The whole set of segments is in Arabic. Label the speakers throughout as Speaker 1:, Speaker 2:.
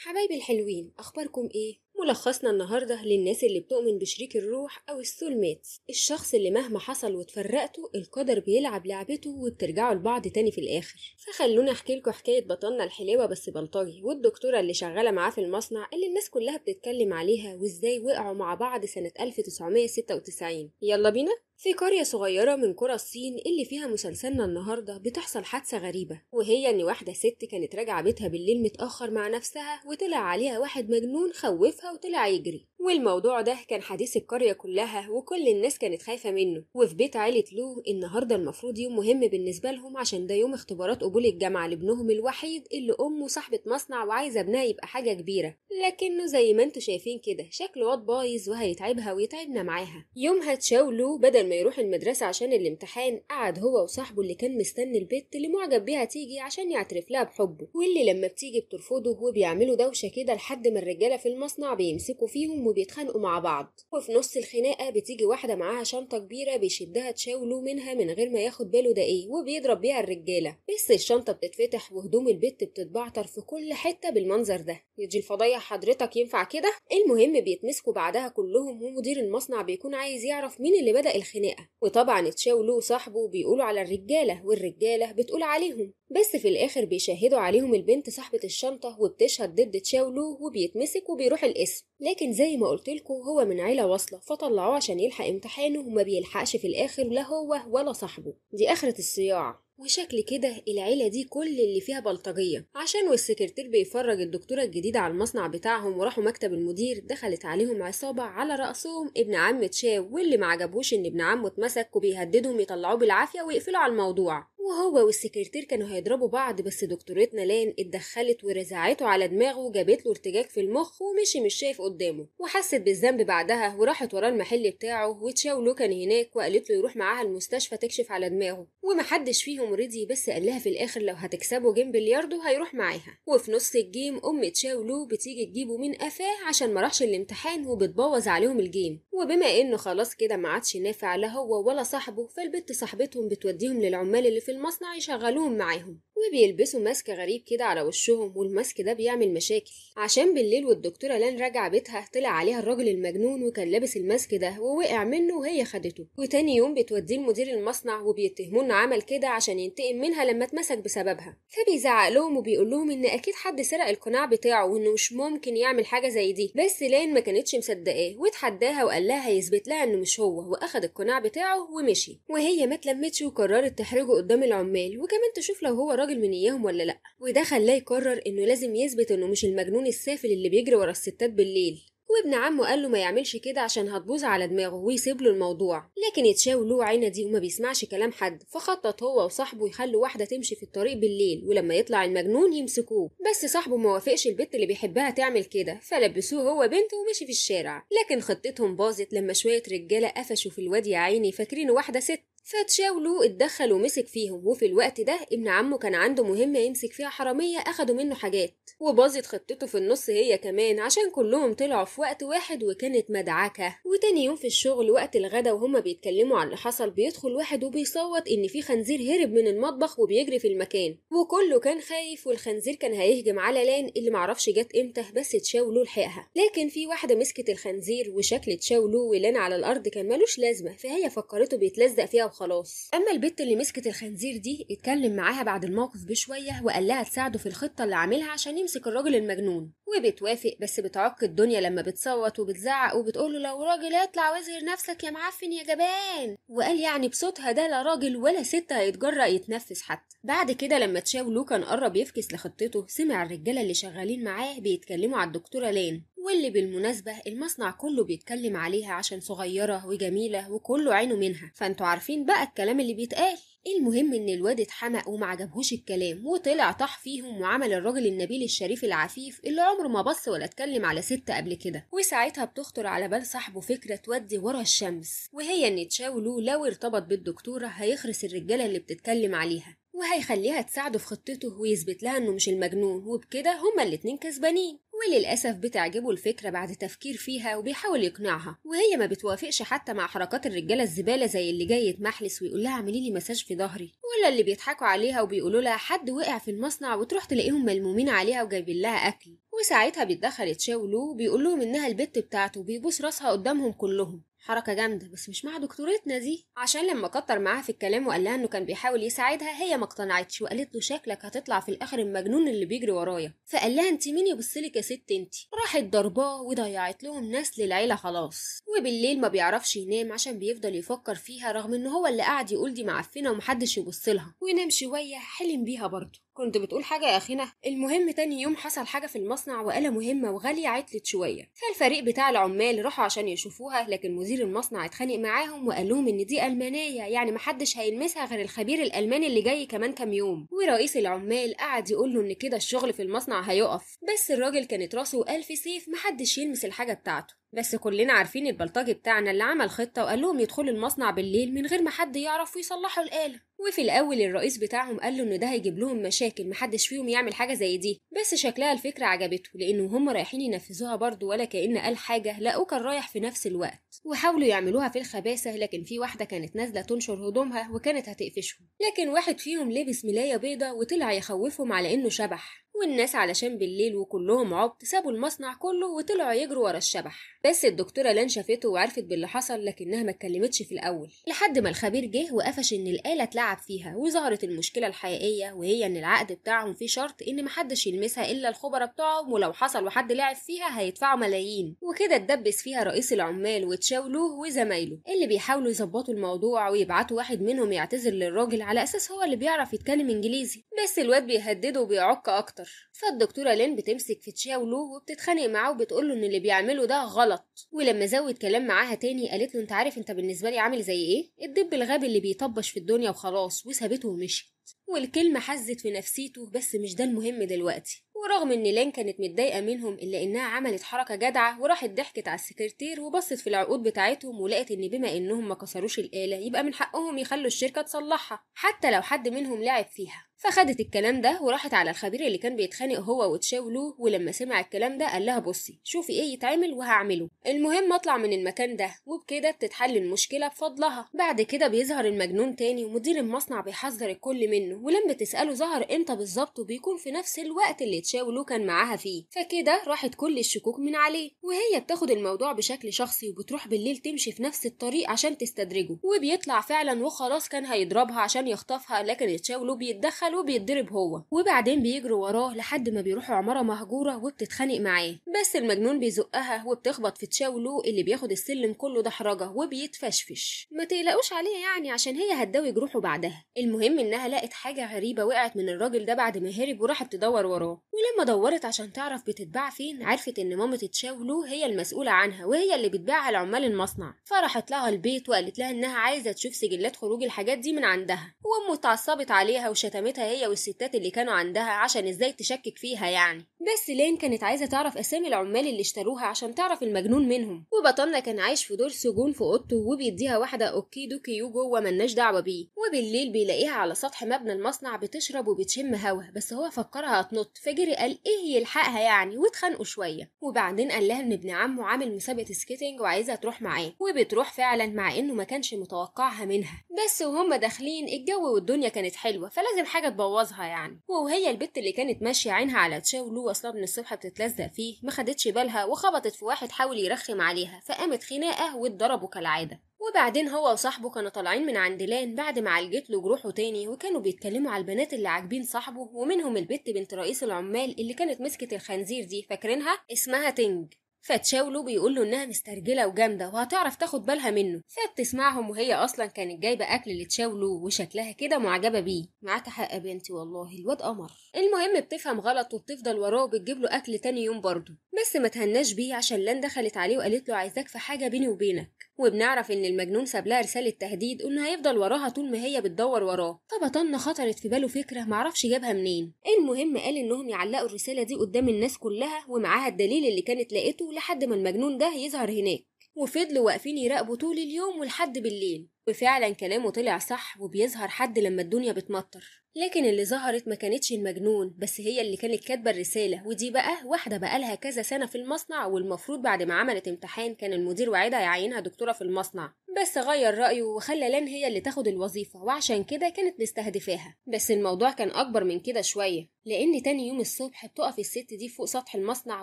Speaker 1: حبايبي الحلوين اخباركم ايه ملخصنا النهارده للناس اللي بتؤمن بشريك الروح او السول ميتس الشخص اللي مهما حصل واتفرقتوا القدر بيلعب لعبته وبترجعوا لبعض تاني في الاخر فخلوني احكي لكم حكايه بطلنا الحلاوة بس بلطجي والدكتوره اللي شغاله معاه في المصنع اللي الناس كلها بتتكلم عليها وازاي وقعوا مع بعض سنه 1996 يلا بينا في قرية صغيرة من قرى الصين اللي فيها مسلسلنا النهاردة بتحصل حادثة غريبة وهي إن واحدة ست كانت راجعة بيتها بالليل متأخر مع نفسها وطلع عليها واحد مجنون خوفها وطلع يجري والموضوع ده كان حديث القرية كلها وكل الناس كانت خايفة منه وفي بيت عيلة لو النهاردة المفروض يوم مهم بالنسبة لهم عشان ده يوم اختبارات قبول الجامعة لابنهم الوحيد اللي أمه صاحبة مصنع وعايزة ابنها يبقى حاجة كبيرة لكنه زي ما انتوا شايفين كده شكله واد بايظ وهيتعبها ويتعبنا معاها يومها تشاو لو بدل ما يروح المدرسة عشان الامتحان قعد هو وصاحبه اللي كان مستني البت اللي معجب بيها تيجي عشان يعترف لها بحبه واللي لما بتيجي بترفضه وبيعملوا دوشة كده لحد ما الرجالة في المصنع بيمسكوا فيهم وبيتخانقوا مع بعض وفي نص الخناقه بتيجي واحده معاها شنطه كبيره بيشدها تشاوله منها من غير ما ياخد باله ده ايه وبيضرب بيها الرجاله بس الشنطه بتتفتح وهدوم البت بتتبعتر في كل حته بالمنظر ده يجي الفضايع حضرتك ينفع كده المهم بيتمسكوا بعدها كلهم ومدير المصنع بيكون عايز يعرف مين اللي بدا الخناقه وطبعا تشاولو وصاحبه بيقولوا على الرجاله والرجاله بتقول عليهم بس في الآخر بيشهدوا عليهم البنت صاحبة الشنطة وبتشهد ضد تشاولو وبيتمسك وبيروح القسم لكن زي ما قلتلكوا هو من عيلة واصلة فطلعوه عشان يلحق امتحانه وما بيلحقش في الآخر لا هو ولا صاحبه دي آخرة الصياعة وشكل كده العيلة دي كل اللي فيها بلطجية عشان والسكرتير بيفرج الدكتورة الجديدة على المصنع بتاعهم وراحوا مكتب المدير دخلت عليهم عصابة على رأسهم ابن عم تشاو واللي معجبوش ان ابن عمه اتمسك وبيهددهم يطلعوه بالعافية ويقفلوا على الموضوع وهو والسكرتير كانوا هيضربوا بعض بس دكتورتنا لان اتدخلت ورزعته على دماغه وجابت له ارتجاج في المخ ومشي مش شايف قدامه وحست بالذنب بعدها وراحت وراه المحل بتاعه وتشاولو كان هناك وقالت له يروح معاها المستشفى تكشف على دماغه ومحدش فيهم رضي بس قال لها في الاخر لو هتكسبه جيم بلياردو هيروح معاها وفي نص الجيم ام تشاولو بتيجي تجيبه من قفاه عشان ما راحش الامتحان وبتبوظ عليهم الجيم وبما انه خلاص كده ما عادش نافع لا هو ولا صاحبه فالبت صاحبتهم بتوديهم للعمال اللي في المصنع يشغلوهم معاهم وبيلبسوا ماسك غريب كده على وشهم والماسك ده بيعمل مشاكل عشان بالليل والدكتوره لان راجعه بيتها طلع عليها الراجل المجنون وكان لابس الماسك ده ووقع منه وهي خدته وتاني يوم بتوديه لمدير المصنع وبيتهموه انه عمل كده عشان ينتقم منها لما اتمسك بسببها فبيزعق لهم وبيقول لهم ان اكيد حد سرق القناع بتاعه وانه مش ممكن يعمل حاجه زي دي بس لان ما كانتش مصدقاه واتحداها وقال لها هيثبت لها انه مش هو واخد القناع بتاعه ومشي وهي ما اتلمتش وقررت تحرجه قدام العمال وكمان تشوف لو هو راجل الراجل من اياهم ولا لا وده خلاه يقرر انه لازم يثبت انه مش المجنون السافل اللي بيجري ورا الستات بالليل وابن عمه قال له ما يعملش كده عشان هتبوظ على دماغه ويسيب له الموضوع لكن يتشاو له عينه دي وما بيسمعش كلام حد فخطط هو وصاحبه يخلوا واحده تمشي في الطريق بالليل ولما يطلع المجنون يمسكوه بس صاحبه ما وافقش البت اللي بيحبها تعمل كده فلبسوه هو بنته ومشي في الشارع لكن خطتهم باظت لما شويه رجاله قفشوا في الوادي يا عيني فاكرينه واحده ست فتشاولوا اتدخل ومسك فيهم وفي الوقت ده ابن عمه كان عنده مهمة يمسك فيها حرامية أخدوا منه حاجات وباظت خطته في النص هي كمان عشان كلهم طلعوا في وقت واحد وكانت مدعكة وتاني يوم في الشغل وقت الغدا وهما بيتكلموا عن اللي حصل بيدخل واحد وبيصوت إن في خنزير هرب من المطبخ وبيجري في المكان وكله كان خايف والخنزير كان هيهجم على لان اللي معرفش جت امتى بس تشاولو لحقها لكن في واحدة مسكت الخنزير وشكل تشاولو ولان على الأرض كان ملوش لازمة فهي فكرته بيتلزق فيها وخلاص اما البت اللي مسكت الخنزير دي اتكلم معاها بعد الموقف بشويه وقال لها تساعده في الخطه اللي عاملها عشان يمسك الراجل المجنون وبتوافق بس بتعق الدنيا لما بتصوت وبتزعق وبتقول له لو راجل اطلع واظهر نفسك يا معفن يا جبان وقال يعني بصوتها ده لا راجل ولا ست هيتجرأ يتنفس حتى بعد كده لما تشاو لوكان قرب يفكس لخطته سمع الرجاله اللي شغالين معاه بيتكلموا على الدكتوره لين واللي بالمناسبة المصنع كله بيتكلم عليها عشان صغيرة وجميلة وكله عينه منها فانتوا عارفين بقى الكلام اللي بيتقال المهم ان الواد اتحمق وما عجبهوش الكلام وطلع طاح فيهم وعمل الراجل النبيل الشريف العفيف اللي عمره ما بص ولا اتكلم على ست قبل كده وساعتها بتخطر على بال صاحبه فكره تودي ورا الشمس وهي ان تشاولو لو ارتبط بالدكتوره هيخرس الرجاله اللي بتتكلم عليها وهيخليها تساعده في خطته ويثبت لها انه مش المجنون وبكده هما الاتنين كسبانين وللأسف بتعجبه الفكرة بعد تفكير فيها وبيحاول يقنعها وهي ما بتوافقش حتى مع حركات الرجالة الزبالة زي اللي جاي يتمحلس ويقول لها اعملي لي مساج في ظهري ولا اللي بيضحكوا عليها وبيقولوا لها حد وقع في المصنع وتروح تلاقيهم ملمومين عليها وجايبين لها أكل وساعتها بيتدخل تشاولو وبيقول لهم إنها البت بتاعته وبيبوس راسها قدامهم كلهم حركة جامدة بس مش مع دكتورتنا دي عشان لما كتر معاها في الكلام وقال لها انه كان بيحاول يساعدها هي ما اقتنعتش وقالت له شكلك هتطلع في الاخر المجنون اللي بيجري ورايا فقال لها انت مين يبصلك يا ست انت راحت ضرباه وضيعت لهم نسل العيلة خلاص وبالليل ما بيعرفش ينام عشان بيفضل يفكر فيها رغم ان هو اللي قاعد يقول دي معفنة ومحدش يبصلها وينام شوية حلم بيها برضه كنت بتقول حاجة يا أخينا المهم تاني يوم حصل حاجة في المصنع وآلة مهمة وغالية عطلت شوية فالفريق بتاع العمال راحوا عشان يشوفوها لكن مدير المصنع اتخانق معاهم وقال لهم إن دي ألمانية يعني محدش هيلمسها غير الخبير الألماني اللي جاي كمان كام يوم ورئيس العمال قعد يقول له إن كده الشغل في المصنع هيقف بس الراجل كانت راسه وقال في سيف محدش يلمس الحاجة بتاعته بس كلنا عارفين البلطجي بتاعنا اللي عمل خطة وقال لهم يدخلوا المصنع بالليل من غير ما حد يعرف ويصلحوا الآلة وفي الأول الرئيس بتاعهم قال له إن ده هيجيب لهم مشاكل محدش فيهم يعمل حاجة زي دي بس شكلها الفكرة عجبته لأنه هم رايحين ينفذوها برضه ولا كأن قال حاجة لقوه كان رايح في نفس الوقت وحاولوا يعملوها في الخباثة لكن في واحدة كانت نازلة تنشر هدومها وكانت هتقفشهم لكن واحد فيهم لبس ملاية بيضة وطلع يخوفهم على إنه شبح والناس علشان بالليل وكلهم عبط سابوا المصنع كله وطلعوا يجروا ورا الشبح بس الدكتوره لان شافته وعرفت باللي حصل لكنها ما اتكلمتش في الاول لحد ما الخبير جه وقفش ان الاله اتلعب فيها وظهرت المشكله الحقيقيه وهي ان العقد بتاعهم فيه شرط ان محدش يلمسها الا الخبراء بتوعهم ولو حصل وحد لعب فيها هيدفعوا ملايين وكده اتدبس فيها رئيس العمال وتشاولوه وزمايله اللي بيحاولوا يظبطوا الموضوع ويبعتوا واحد منهم يعتذر للراجل على اساس هو اللي بيعرف يتكلم انجليزي بس الواد بيهدده وبيعك اكتر فالدكتوره لين بتمسك في تشاو لو وبتتخانق معاه وبتقول له ان اللي بيعمله ده غلط ولما زود كلام معاها تاني قالت له انت عارف انت بالنسبه لي عامل زي ايه الدب الغاب اللي بيطبش في الدنيا وخلاص وسابته ومشي والكلمة حزت في نفسيته بس مش ده المهم دلوقتي ورغم ان لين كانت متضايقة منهم الا انها عملت حركة جدعة وراحت ضحكت على السكرتير وبصت في العقود بتاعتهم ولقت ان بما انهم ما كسروش الآلة يبقى من حقهم يخلوا الشركة تصلحها حتى لو حد منهم لعب فيها فخدت الكلام ده وراحت على الخبير اللي كان بيتخانق هو وتشاولو ولما سمع الكلام ده قال لها بصي شوفي ايه يتعمل وهعمله المهم اطلع من المكان ده وبكده بتتحل المشكله بفضلها بعد كده بيظهر المجنون تاني ومدير المصنع بيحذر الكل منه ولما تساله ظهر امتى بالظبط وبيكون في نفس الوقت اللي تشاولو كان معاها فيه فكده راحت كل الشكوك من عليه وهي بتاخد الموضوع بشكل شخصي وبتروح بالليل تمشي في نفس الطريق عشان تستدرجه وبيطلع فعلا وخلاص كان هيضربها عشان يخطفها لكن تشاولو بيتدخل بيتدخل وبيتضرب هو وبعدين بيجروا وراه لحد ما بيروحوا عمارة مهجورة وبتتخانق معاه بس المجنون بيزقها وبتخبط في تشاولو اللي بياخد السلم كله دحرجة وبيتفشفش ما تقلقوش عليها يعني عشان هي هتداوي جروحه بعدها المهم انها لقت حاجة غريبة وقعت من الراجل ده بعد ما هرب وراحت تدور وراه ولما دورت عشان تعرف بتتباع فين عرفت ان مامة تشاولو هي المسؤولة عنها وهي اللي بتبيعها لعمال المصنع فراحت لها البيت وقالت لها انها عايزة تشوف سجلات خروج الحاجات دي من عندها وامه اتعصبت عليها وشتمتها عملتها هي والستات اللي كانوا عندها عشان ازاي تشكك فيها يعني بس لين كانت عايزه تعرف اسامي العمال اللي اشتروها عشان تعرف المجنون منهم وبطلنا كان عايش في دور سجون في اوضته وبيديها واحده اوكي دوكي يو جوه ملناش دعوه بيه وبالليل بيلاقيها على سطح مبنى المصنع بتشرب وبتشم هوا بس هو فكرها هتنط فجري قال ايه يلحقها يعني واتخانقوا شويه وبعدين قال لها ان ابن عمه عامل مسابقه سكيتنج وعايزها تروح معاه وبتروح فعلا مع انه ما كانش متوقعها منها بس وهم داخلين الجو والدنيا كانت حلوه فلازم حاجه تبوظها يعني وهي البت اللي كانت ماشية عينها على تشاولو واصلة من الصبح بتتلزق فيه ما خدتش بالها وخبطت في واحد حاول يرخم عليها فقامت خناقة واتضربوا كالعادة وبعدين هو وصاحبه كانوا طالعين من عند لان بعد ما عالجت له جروحه تاني وكانوا بيتكلموا على البنات اللي عاجبين صاحبه ومنهم البت بنت رئيس العمال اللي كانت مسكت الخنزير دي فاكرينها اسمها تنج فتشاولو بيقول له انها مسترجله وجامده وهتعرف تاخد بالها منه تسمعهم وهي اصلا كانت جايبه اكل لتشاولو وشكلها كده معجبه بيه معاك حق يا بنتي والله الواد قمر المهم بتفهم غلط وبتفضل وراه وبتجيب له اكل تاني يوم برضه بس ما تهناش بيه عشان لان دخلت عليه وقالت له عايزاك في حاجه بيني وبينك وبنعرف ان المجنون ساب لها رساله تهديد انه هيفضل وراها طول ما هي بتدور وراه فبطن خطرت في باله فكره معرفش جابها منين المهم قال انهم يعلقوا الرساله دي قدام الناس كلها ومعاها الدليل اللي كانت لقيته لحد ما المجنون ده يظهر هناك وفضلوا واقفين يراقبوا طول اليوم ولحد بالليل وفعلا كلامه طلع صح وبيظهر حد لما الدنيا بتمطر لكن اللي ظهرت ما كانتش المجنون بس هي اللي كانت كاتبه الرساله ودي بقى واحده بقالها كذا سنه في المصنع والمفروض بعد ما عملت امتحان كان المدير وعدها يعينها دكتوره في المصنع بس غير رايه وخلى لان هي اللي تاخد الوظيفه وعشان كده كانت مستهدفاها بس الموضوع كان اكبر من كده شويه لان تاني يوم الصبح بتقف الست دي فوق سطح المصنع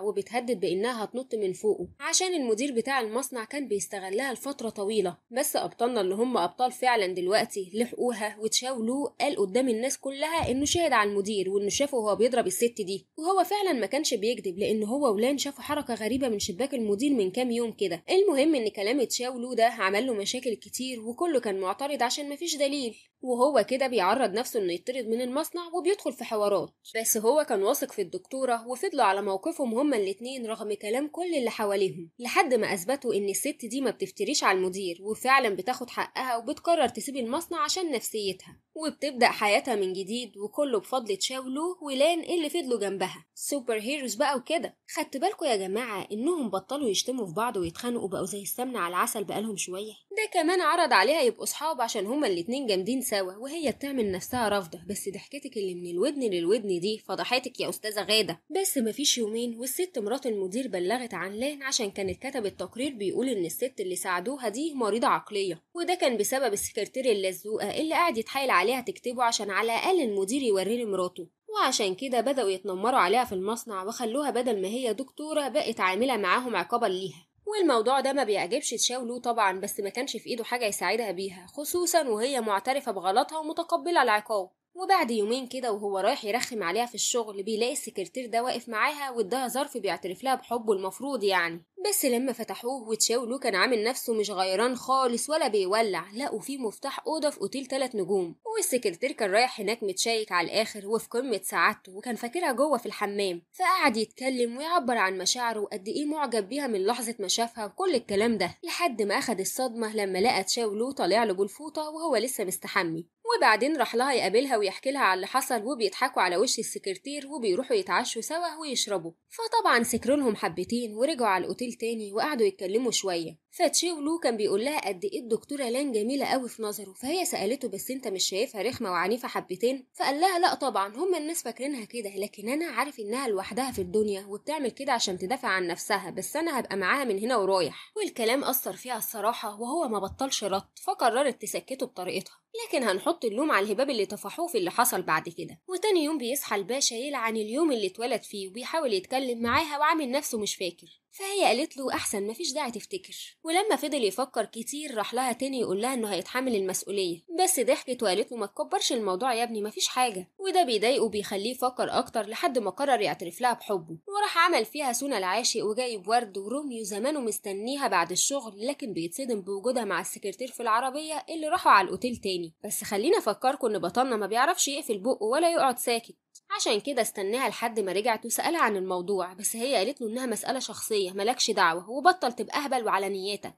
Speaker 1: وبتهدد بانها هتنط من فوقه عشان المدير بتاع المصنع كان بيستغلها لفتره طويله بس ابطالنا اللي هم ابطال فعلا دلوقتي لحقوها وتشاولوه قال قدام الناس كلها انه شاهد على المدير وانه شافه وهو بيضرب الست دي وهو فعلا ما كانش بيكذب لان هو ولان شافوا حركه غريبه من شباك المدير من كام يوم كده المهم ان كلام تشاولو ده عمل له مشاكل كتير وكله كان معترض عشان مفيش دليل وهو كده بيعرض نفسه انه يطرد من المصنع وبيدخل في حوارات بس هو كان واثق في الدكتورة وفضلوا على موقفهم هما الاتنين رغم كلام كل اللي حواليهم لحد ما اثبتوا ان الست دي ما بتفتريش على المدير وفعلا بتاخد حقها وبتقرر تسيب المصنع عشان نفسيتها وبتبدأ حياتها من جديد وكله بفضل تشاولو ولان إيه اللي فضلوا جنبها سوبر هيروز بقى وكده خدت بالكوا يا جماعة انهم بطلوا يشتموا في بعض ويتخانقوا بقوا زي السمنة على العسل بقالهم شوية ده كمان عرض عليها يبقوا صحاب عشان هما الاتنين جامدين سوا وهي بتعمل نفسها رافضة بس ضحكتك اللي من الودن للودن دي فضحتك يا أستاذة غادة بس مفيش يومين والست مرات المدير بلغت عن لان عشان كانت كتبت تقرير بيقول ان الست اللي ساعدوها دي مريضة عقلية وده كان بسبب السكرتير اللزوقة اللي قاعد يتحايل عليها تكتبه عشان على الأقل المدير يوريه لمراته وعشان كده بدأوا يتنمروا عليها في المصنع وخلوها بدل ما هي دكتورة بقت عاملة معاهم عقابا ليها والموضوع ده ما بيعجبش تشاولو طبعا بس ما كانش في ايده حاجة يساعدها بيها خصوصا وهي معترفة بغلطها ومتقبلة العقاب وبعد يومين كده وهو رايح يرخم عليها في الشغل بيلاقي السكرتير ده واقف معاها واداها ظرف بيعترف لها بحبه المفروض يعني بس لما فتحوه وتشاولوه كان عامل نفسه مش غيران خالص ولا بيولع لقوا فيه مفتاح اوضه في اوتيل ثلاث نجوم والسكرتير كان رايح هناك متشيك على الاخر وفي قمه سعادته وكان فاكرها جوه في الحمام فقعد يتكلم ويعبر عن مشاعره وقد ايه معجب بيها من لحظه ما شافها وكل الكلام ده لحد ما اخد الصدمه لما لقى تشاولوه طالع له بالفوطه وهو لسه مستحمي وبعدين راح لها يقابلها ويحكي لها على اللي حصل وبيضحكوا على وش السكرتير وبيروحوا يتعشوا سوا ويشربوا فطبعا سكروا لهم حبتين ورجعوا على الاوتيل تاني وقعدوا يتكلموا شويه فتشيولو كان بيقول لها قد ايه الدكتوره لان جميله قوي في نظره فهي سالته بس انت مش شايفها رخمه وعنيفه حبتين فقال لها لا طبعا هما الناس فاكرينها كده لكن انا عارف انها لوحدها في الدنيا وبتعمل كده عشان تدافع عن نفسها بس انا هبقى معاها من هنا ورايح والكلام اثر فيها الصراحه وهو ما بطلش رد فقررت تسكته بطريقتها لكن هنحط اللوم على الهباب اللي طفحوه في اللي حصل بعد كده وتاني يوم بيصحى الباشا يلعن اليوم اللي اتولد فيه وبيحاول يتكلم معاها وعامل نفسه مش فاكر فهي قالت له أحسن مفيش داعي تفتكر ولما فضل يفكر كتير راح لها تاني يقول لها إنه هيتحمل المسؤولية بس ضحكت وقالت له ما تكبرش الموضوع يا ابني مفيش حاجة وده بيضايقه وبيخليه يفكر أكتر لحد ما قرر يعترف لها بحبه وراح عمل فيها سونا العاشق وجايب ورد وروميو زمانه مستنيها بعد الشغل لكن بيتصدم بوجودها مع السكرتير في العربية اللي راحوا على الأوتيل تاني بس خلينا أفكركم إن بطلنا ما بيعرفش يقفل بقه ولا يقعد ساكت عشان كده استناها لحد ما رجعت وسألها عن الموضوع بس هي قالت له إنها مسألة شخصية ملكش دعوة وبطل تبقى أهبل وعلى نيتك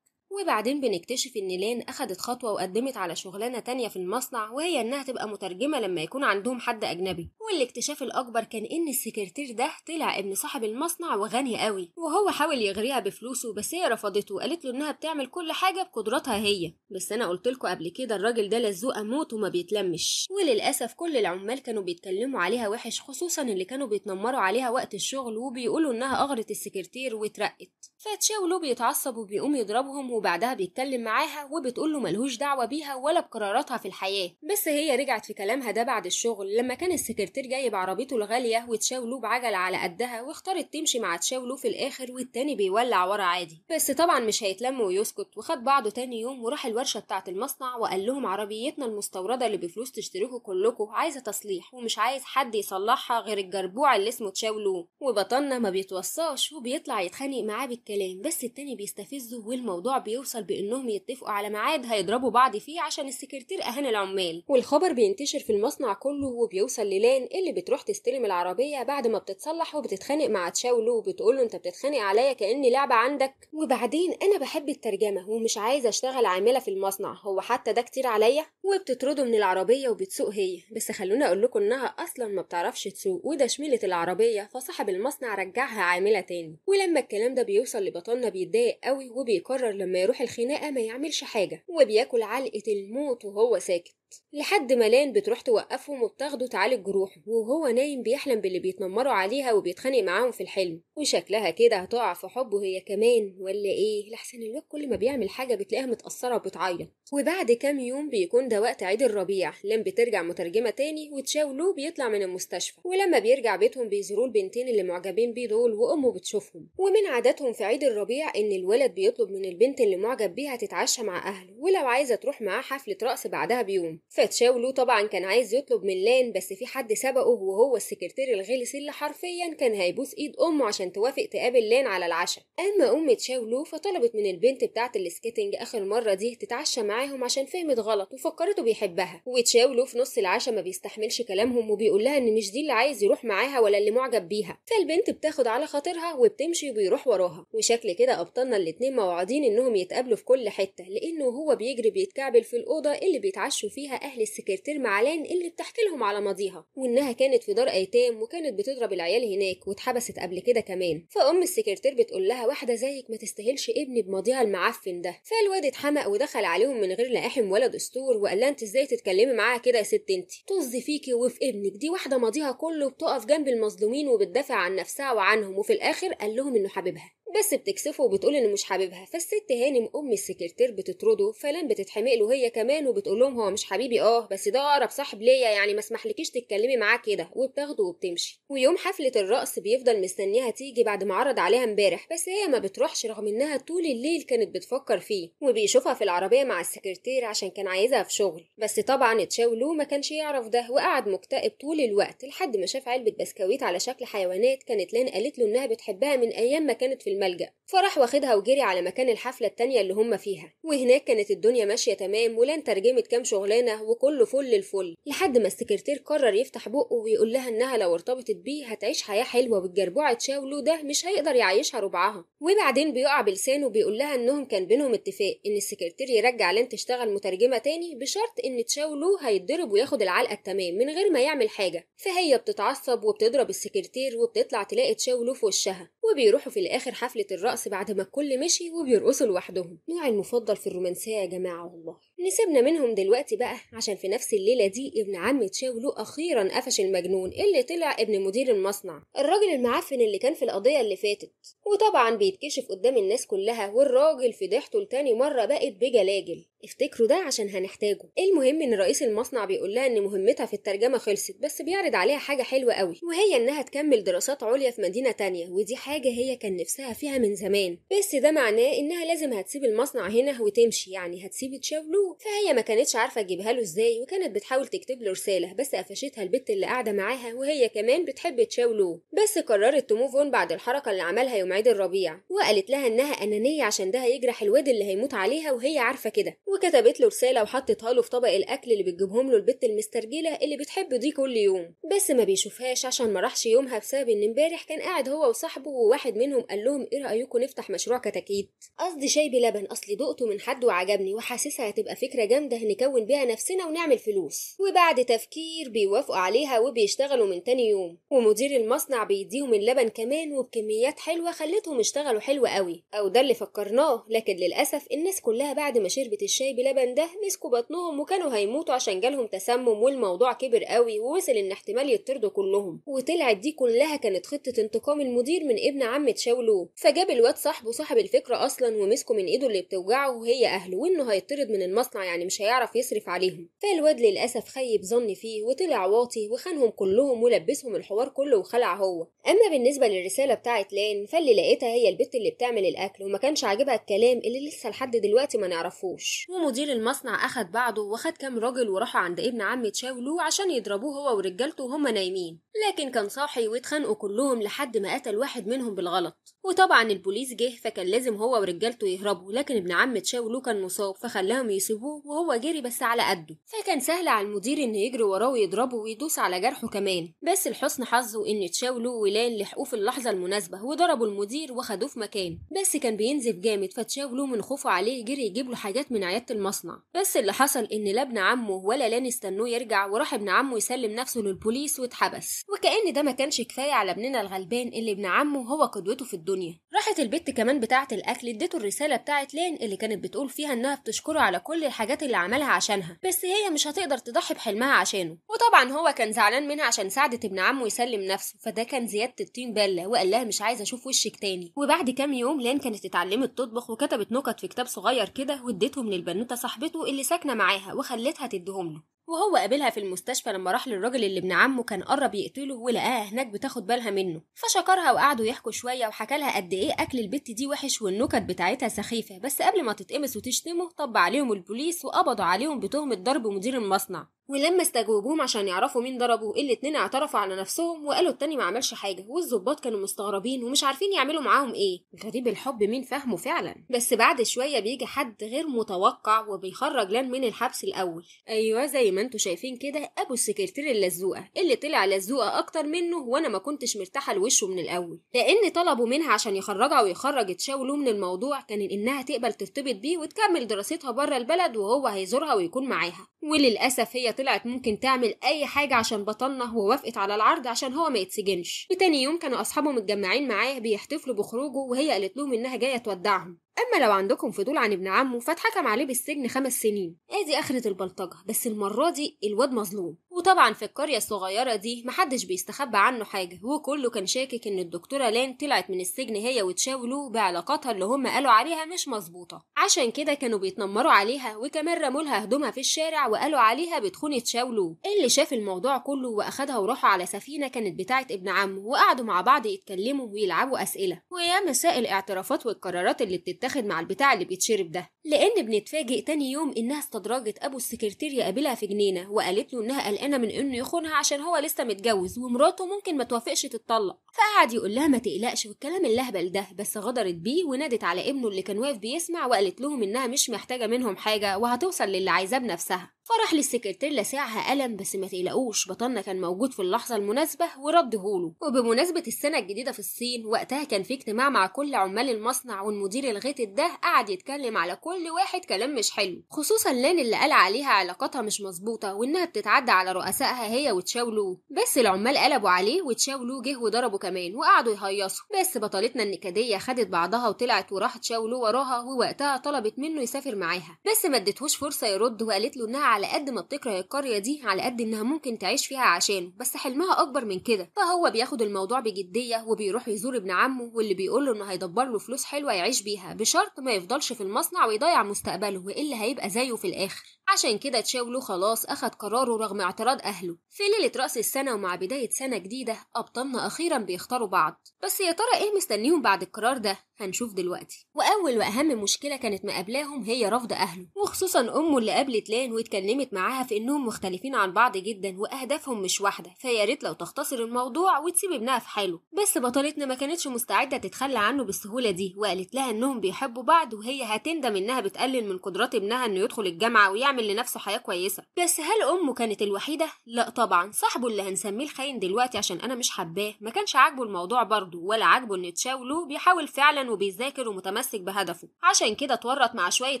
Speaker 1: وبعدين بنكتشف إن لين أخدت خطوة وقدمت على شغلانة تانية في المصنع وهي إنها تبقى مترجمة لما يكون عندهم حد أجنبي والاكتشاف الأكبر كان إن السكرتير ده طلع ابن صاحب المصنع وغني قوي وهو حاول يغريها بفلوسه بس هي رفضته وقالت له إنها بتعمل كل حاجة بقدراتها هي بس أنا قلت لكم قبل كده الراجل ده لزوق أموت وما بيتلمش وللأسف كل العمال كانوا بيتكلموا عليها وحش خصوصا اللي كانوا بيتنمروا عليها وقت الشغل وبيقولوا إنها أغرت السكرتير واترقت فتشاولو بيتعصب وبيقوم يضربهم وبعدها بيتكلم معاها وبتقول له ملهوش دعوه بيها ولا بقراراتها في الحياه بس هي رجعت في كلامها ده بعد الشغل لما كان السكرتير جايب عربيته الغاليه وتشاولو بعجل على قدها واختارت تمشي مع تشاولو في الاخر والتاني بيولع ورا عادي بس طبعا مش هيتلم ويسكت وخد بعضه تاني يوم وراح الورشه بتاعه المصنع وقال لهم عربيتنا المستورده اللي بفلوس تشتركوا كلكم عايزه تصليح ومش عايز حد يصلحها غير الجربوع اللي اسمه تشاولو وبطلنا ما بيتوصاش وبيطلع يتخانق معاه بالكلام بس التاني بيستفزه والموضوع بي بيوصل بانهم يتفقوا على ميعاد هيضربوا بعض فيه عشان السكرتير اهان العمال والخبر بينتشر في المصنع كله وبيوصل للان اللي بتروح تستلم العربيه بعد ما بتتصلح وبتتخانق مع تشاولو وبتقول له انت بتتخانق عليا كاني لعبه عندك وبعدين انا بحب الترجمه ومش عايزه اشتغل عامله في المصنع هو حتى ده كتير عليا وبتطرده من العربيه وبتسوق هي بس خلوني اقول لكم انها اصلا ما بتعرفش تسوق وده شميله العربيه فصاحب المصنع رجعها عامله تاني ولما الكلام ده بيوصل لبطلنا بيتضايق قوي وبيقرر لما يروح الخناقة ما يعملش حاجة وبياكل علقة الموت وهو ساكت لحد ما لان بتروح توقفهم وبتاخده تعالج جروحه وهو نايم بيحلم باللي بيتنمروا عليها وبيتخانق معاهم في الحلم وشكلها كده هتقع في حبه هي كمان ولا ايه لحسن الواد كل ما بيعمل حاجه بتلاقيها متاثره وبتعيط وبعد كام يوم بيكون ده وقت عيد الربيع لان بترجع مترجمه تاني وتشاولو بيطلع من المستشفى ولما بيرجع بيتهم بيزوروه البنتين اللي معجبين بيه دول وامه بتشوفهم ومن عاداتهم في عيد الربيع ان الولد بيطلب من البنت اللي معجب بيها تتعشى مع اهله ولو عايزه تروح معاه حفله رقص بعدها بيوم فتشاولو طبعا كان عايز يطلب من لان بس في حد سبقه وهو السكرتير الغلس اللي حرفيا كان هيبوس ايد امه عشان توافق تقابل لان على العشاء اما ام تشاولو فطلبت من البنت بتاعه السكيتنج اخر مره دي تتعشى معاهم عشان فهمت غلط وفكرته بيحبها وتشاولو في نص العشاء ما بيستحملش كلامهم وبيقول لها ان مش دي اللي عايز يروح معاها ولا اللي معجب بيها فالبنت بتاخد على خاطرها وبتمشي وبيروح وراها وشكل كده ابطالنا الاتنين موعدين انهم يتقابلوا في كل حته لانه هو بيجري بيتكعبل في الاوضه اللي بيتعشوا فيها أهل السكرتير معلان اللي بتحكي لهم على ماضيها وإنها كانت في دار أيتام وكانت بتضرب العيال هناك واتحبست قبل كده كمان فأم السكرتير بتقول لها واحدة زيك ما تستاهلش ابني بماضيها المعفن ده فالواد اتحمق ودخل عليهم من غير لقاحم ولا دستور وقال لها انت ازاي تتكلمي معاها كده يا ست انت طز فيكي وفي ابنك دي واحدة ماضيها كله بتقف جنب المظلومين وبتدافع عن نفسها وعنهم وفي الآخر قال لهم إنه حبيبها بس بتكسفه وبتقول انه مش حاببها فالست هانم ام السكرتير بتطرده فلان بتتحمق له هي كمان وبتقول لهم هو مش حبيبي اه بس ده اقرب صاحب ليا يعني ما اسمحلكيش تتكلمي معاه كده وبتاخده وبتمشي ويوم حفله الرقص بيفضل مستنيها تيجي بعد ما عرض عليها امبارح بس هي ما بتروحش رغم انها طول الليل كانت بتفكر فيه وبيشوفها في العربيه مع السكرتير عشان كان عايزها في شغل بس طبعا تشاولو ما كانش يعرف ده وقعد مكتئب طول الوقت لحد ما شاف علبه بسكويت على شكل حيوانات كانت لان قالت له انها بتحبها من ايام ما كانت في الملجأ فراح واخدها وجري على مكان الحفلة التانية اللي هم فيها وهناك كانت الدنيا ماشية تمام ولان ترجمت كام شغلانة وكله فل الفل لحد ما السكرتير قرر يفتح بقه ويقول لها انها لو ارتبطت بيه هتعيش حياة حلوة بالجربوع تشاولو ده مش هيقدر يعيشها ربعها وبعدين بيقع بلسانه بيقول لها انهم كان بينهم اتفاق ان السكرتير يرجع لان تشتغل مترجمة تاني بشرط ان تشاولو هيتضرب وياخد العلقة التمام من غير ما يعمل حاجة فهي بتتعصب وبتضرب السكرتير وبتطلع تلاقي تشاولو في وشها وبيروحوا في الاخر حفلة حفلة الرقص بعد ما الكل مشي وبيرقصوا لوحدهم نوعي يعني المفضل في الرومانسية يا جماعة والله نسيبنا منهم دلوقتي بقى عشان في نفس الليلة دي ابن عم تشاولو أخيرا قفش المجنون اللي طلع ابن مدير المصنع الراجل المعفن اللي كان في القضية اللي فاتت وطبعا بيتكشف قدام الناس كلها والراجل ضحته لتاني مرة بقت بجلاجل افتكروا ده عشان هنحتاجه المهم ان رئيس المصنع بيقول لها ان مهمتها في الترجمة خلصت بس بيعرض عليها حاجة حلوة قوي وهي انها تكمل دراسات عليا في مدينة تانية ودي حاجة هي كان نفسها فيها من زمان بس ده معناه انها لازم هتسيب المصنع هنا وتمشي يعني هتسيب تشاولو فهي ما كانتش عارفة تجيبها له ازاي وكانت بتحاول تكتب له رسالة بس قفشتها البت اللي قاعدة معاها وهي كمان بتحب تشاولو بس قررت تموفون بعد الحركة اللي عملها يوم عيد الربيع وقالت لها انها انانية عشان ده هيجرح الواد اللي هيموت عليها وهي عارفة كده وكتبت له رسالة وحطتها له في طبق الاكل اللي بتجيبهم له البت المسترجلة اللي بتحب دي كل يوم بس ما بيشوفهاش عشان ما راحش يومها بسبب ان امبارح كان قاعد هو وصاحبه وواحد منهم قال لهم ايه رأيكم نفتح مشروع كتاكيت قصدي شاي بلبن اصلي ذقته من حد وعجبني وحاسسها هتبقى فكرة جامدة نكون بيها نفسنا ونعمل فلوس وبعد تفكير بيوافقوا عليها وبيشتغلوا من تاني يوم ومدير المصنع بيديهم اللبن كمان وبكميات حلوة خلتهم يشتغلوا حلوة قوي أو ده اللي فكرناه لكن للأسف الناس كلها بعد ما شربت الشاي بلبن ده مسكوا بطنهم وكانوا هيموتوا عشان جالهم تسمم والموضوع كبر قوي ووصل إن احتمال يطردوا كلهم وطلعت دي كلها كانت خطة انتقام المدير من ابن عمة شاولو فجاب الواد صاحبه صاحب الفكرة أصلا ومسكوا من إيده اللي بتوجعه وهي أهله وإنه هيطرد من المصنع المصنع يعني مش هيعرف يصرف عليهم فالواد للأسف خيب ظن فيه وطلع واطي وخانهم كلهم ولبسهم الحوار كله وخلع هو أما بالنسبة للرسالة بتاعت لان فاللي لقيتها هي البت اللي بتعمل الأكل وما كانش عاجبها الكلام اللي لسه لحد دلوقتي ما نعرفوش ومدير المصنع أخد بعضه وخد كام راجل وراحوا عند ابن عم تشاولوه عشان يضربوه هو ورجالته وهم نايمين لكن كان صاحي واتخانقوا كلهم لحد ما قتل واحد منهم بالغلط وطبعا البوليس جه فكان لازم هو ورجالته يهربوا لكن ابن عم تشاولو كان مصاب فخلاهم يسيبوه وهو جري بس على قده فكان سهل على المدير انه يجري وراه ويضربه ويدوس على جرحه كمان بس لحسن حظه ان تشاولو ولان لحقوه في اللحظه المناسبه وضربوا المدير وخدوه في مكان بس كان بينزف جامد فتشاولو من خوفه عليه جري يجيب له حاجات من عياده المصنع بس اللي حصل ان لا ابن عمه ولا لان استنوه يرجع وراح ابن عمه يسلم نفسه للبوليس واتحبس وكأن ده ما كانش كفايه على ابننا الغلبان اللي ابن عمه هو قدوته في الدنيا dunia راحت البت كمان بتاعة الأكل اديته الرسالة بتاعة لين اللي كانت بتقول فيها إنها بتشكره على كل الحاجات اللي عملها عشانها بس هي مش هتقدر تضحي بحلمها عشانه وطبعا هو كان زعلان منها عشان ساعدت ابن عمه يسلم نفسه فده كان زيادة الطين بلة وقال لها مش عايز أشوف وشك تاني وبعد كام يوم لين كانت اتعلمت تطبخ وكتبت نكت في كتاب صغير كده واديتهم للبنوتة صاحبته اللي ساكنة معاها وخلتها تديهم له وهو قابلها في المستشفى لما راح للراجل اللي ابن عمه كان قرب يقتله ولقاها هناك بتاخد بالها منه فشكرها وقعدوا يحكوا شويه وحكى لها قد ايه اكل البت دي وحش والنكت بتاعتها سخيفه بس قبل ما تتقمص وتشتمه طب عليهم البوليس وقبضوا عليهم بتهمه ضرب مدير المصنع ولما استجوبوهم عشان يعرفوا مين ضربه الاتنين اعترفوا على نفسهم وقالوا التاني ما عملش حاجه والظباط كانوا مستغربين ومش عارفين يعملوا معاهم ايه غريب الحب مين فاهمه فعلا بس بعد شويه بيجي حد غير متوقع وبيخرج لان من الحبس الاول ايوه زي ما انتوا شايفين كده ابو السكرتير اللزوقه اللي طلع لزوقه اكتر منه وانا ما كنتش مرتاحه لوشه من الاول لان طلبوا منها عشان يخرجها ويخرج تشاولوه من الموضوع كان انها تقبل ترتبط بيه وتكمل دراستها بره البلد وهو هيزورها ويكون معاها وللأسف هي طلعت ممكن تعمل أي حاجة عشان بطلنا ووافقت على العرض عشان هو ما يتسجنش وتاني يوم كانوا أصحابه متجمعين معاه بيحتفلوا بخروجه وهي قالت لهم إنها جاية تودعهم أما لو عندكم فضول عن ابن عمه فاتحكم عليه بالسجن خمس سنين ادي آخرة البلطجة بس المرة دي الواد مظلوم وطبعا في القرية الصغيرة دي محدش بيستخبى عنه حاجة وكله كان شاكك ان الدكتورة لين طلعت من السجن هي وتشاولو بعلاقاتها اللي هم قالوا عليها مش مظبوطة عشان كده كانوا بيتنمروا عليها وكمان رمولها هدومها في الشارع وقالوا عليها بتخون تشاولو اللي شاف الموضوع كله واخدها وراحوا على سفينة كانت بتاعة ابن عمه وقعدوا مع بعض يتكلموا ويلعبوا اسئلة ويا مساء الاعترافات والقرارات اللي بتتاخد مع البتاع اللي بيتشرب ده لان بنتفاجئ تاني يوم انها استدرجت ابو السكرتير يقابلها في جنينة وقالت له انها قلقانه من انه يخونها عشان هو لسه متجوز ومراته ممكن ما توافقش تتطلق فقعد يقول لها ما تقلقش والكلام اللهبل ده بس غدرت بيه ونادت على ابنه اللي كان واقف بيسمع وقالت لهم انها مش محتاجه منهم حاجه وهتوصل للي عايزاه بنفسها فرح للسكرتير لساعها قلم بس ما تقلقوش بطلنا كان موجود في اللحظة المناسبة وردهوله وبمناسبة السنة الجديدة في الصين وقتها كان في اجتماع مع كل عمال المصنع والمدير الغيتت ده قعد يتكلم على كل واحد كلام مش حلو خصوصا لان اللي قال عليها علاقتها مش مظبوطة وانها بتتعدى على رؤسائها هي وتشاولوه بس العمال قلبوا عليه وتشاولوه جه وضربه كمان وقعدوا يهيصوا بس بطلتنا النكدية خدت بعضها وطلعت وراحت شاولوه وراها ووقتها طلبت منه يسافر معاها بس ما ادتهوش فرصة يرد وقالت له انها على على قد ما بتكره القرية دي على قد إنها ممكن تعيش فيها عشانه بس حلمها أكبر من كده فهو بياخد الموضوع بجدية وبيروح يزور ابن عمه واللي بيقول له إنه هيدبر له فلوس حلوة يعيش بيها بشرط ما يفضلش في المصنع ويضيع مستقبله وإلا هيبقى زيه في الآخر عشان كده تشاولو خلاص أخد قراره رغم اعتراض أهله في ليلة رأس السنة ومع بداية سنة جديدة أبطالنا أخيرا بيختاروا بعض بس يا ترى إيه مستنيهم بعد القرار ده هنشوف دلوقتي وأول وأهم مشكلة كانت مقابلاهم هي رفض أهله وخصوصا أمه اللي قابلت لان واتكلمت اتكلمت معاها في انهم مختلفين عن بعض جدا واهدافهم مش واحده فيا ريت لو تختصر الموضوع وتسيب ابنها في حاله بس بطلتنا ما كانتش مستعده تتخلى عنه بالسهوله دي وقالت لها انهم بيحبوا بعض وهي هتندم انها بتقلل من قدرات ابنها انه يدخل الجامعه ويعمل لنفسه حياه كويسه بس هل امه كانت الوحيده لا طبعا صاحبه اللي هنسميه الخاين دلوقتي عشان انا مش حباه ما كانش عاجبه الموضوع برضه ولا عاجبه ان تشاولو بيحاول فعلا وبيذاكر ومتمسك بهدفه عشان كده اتورط مع شويه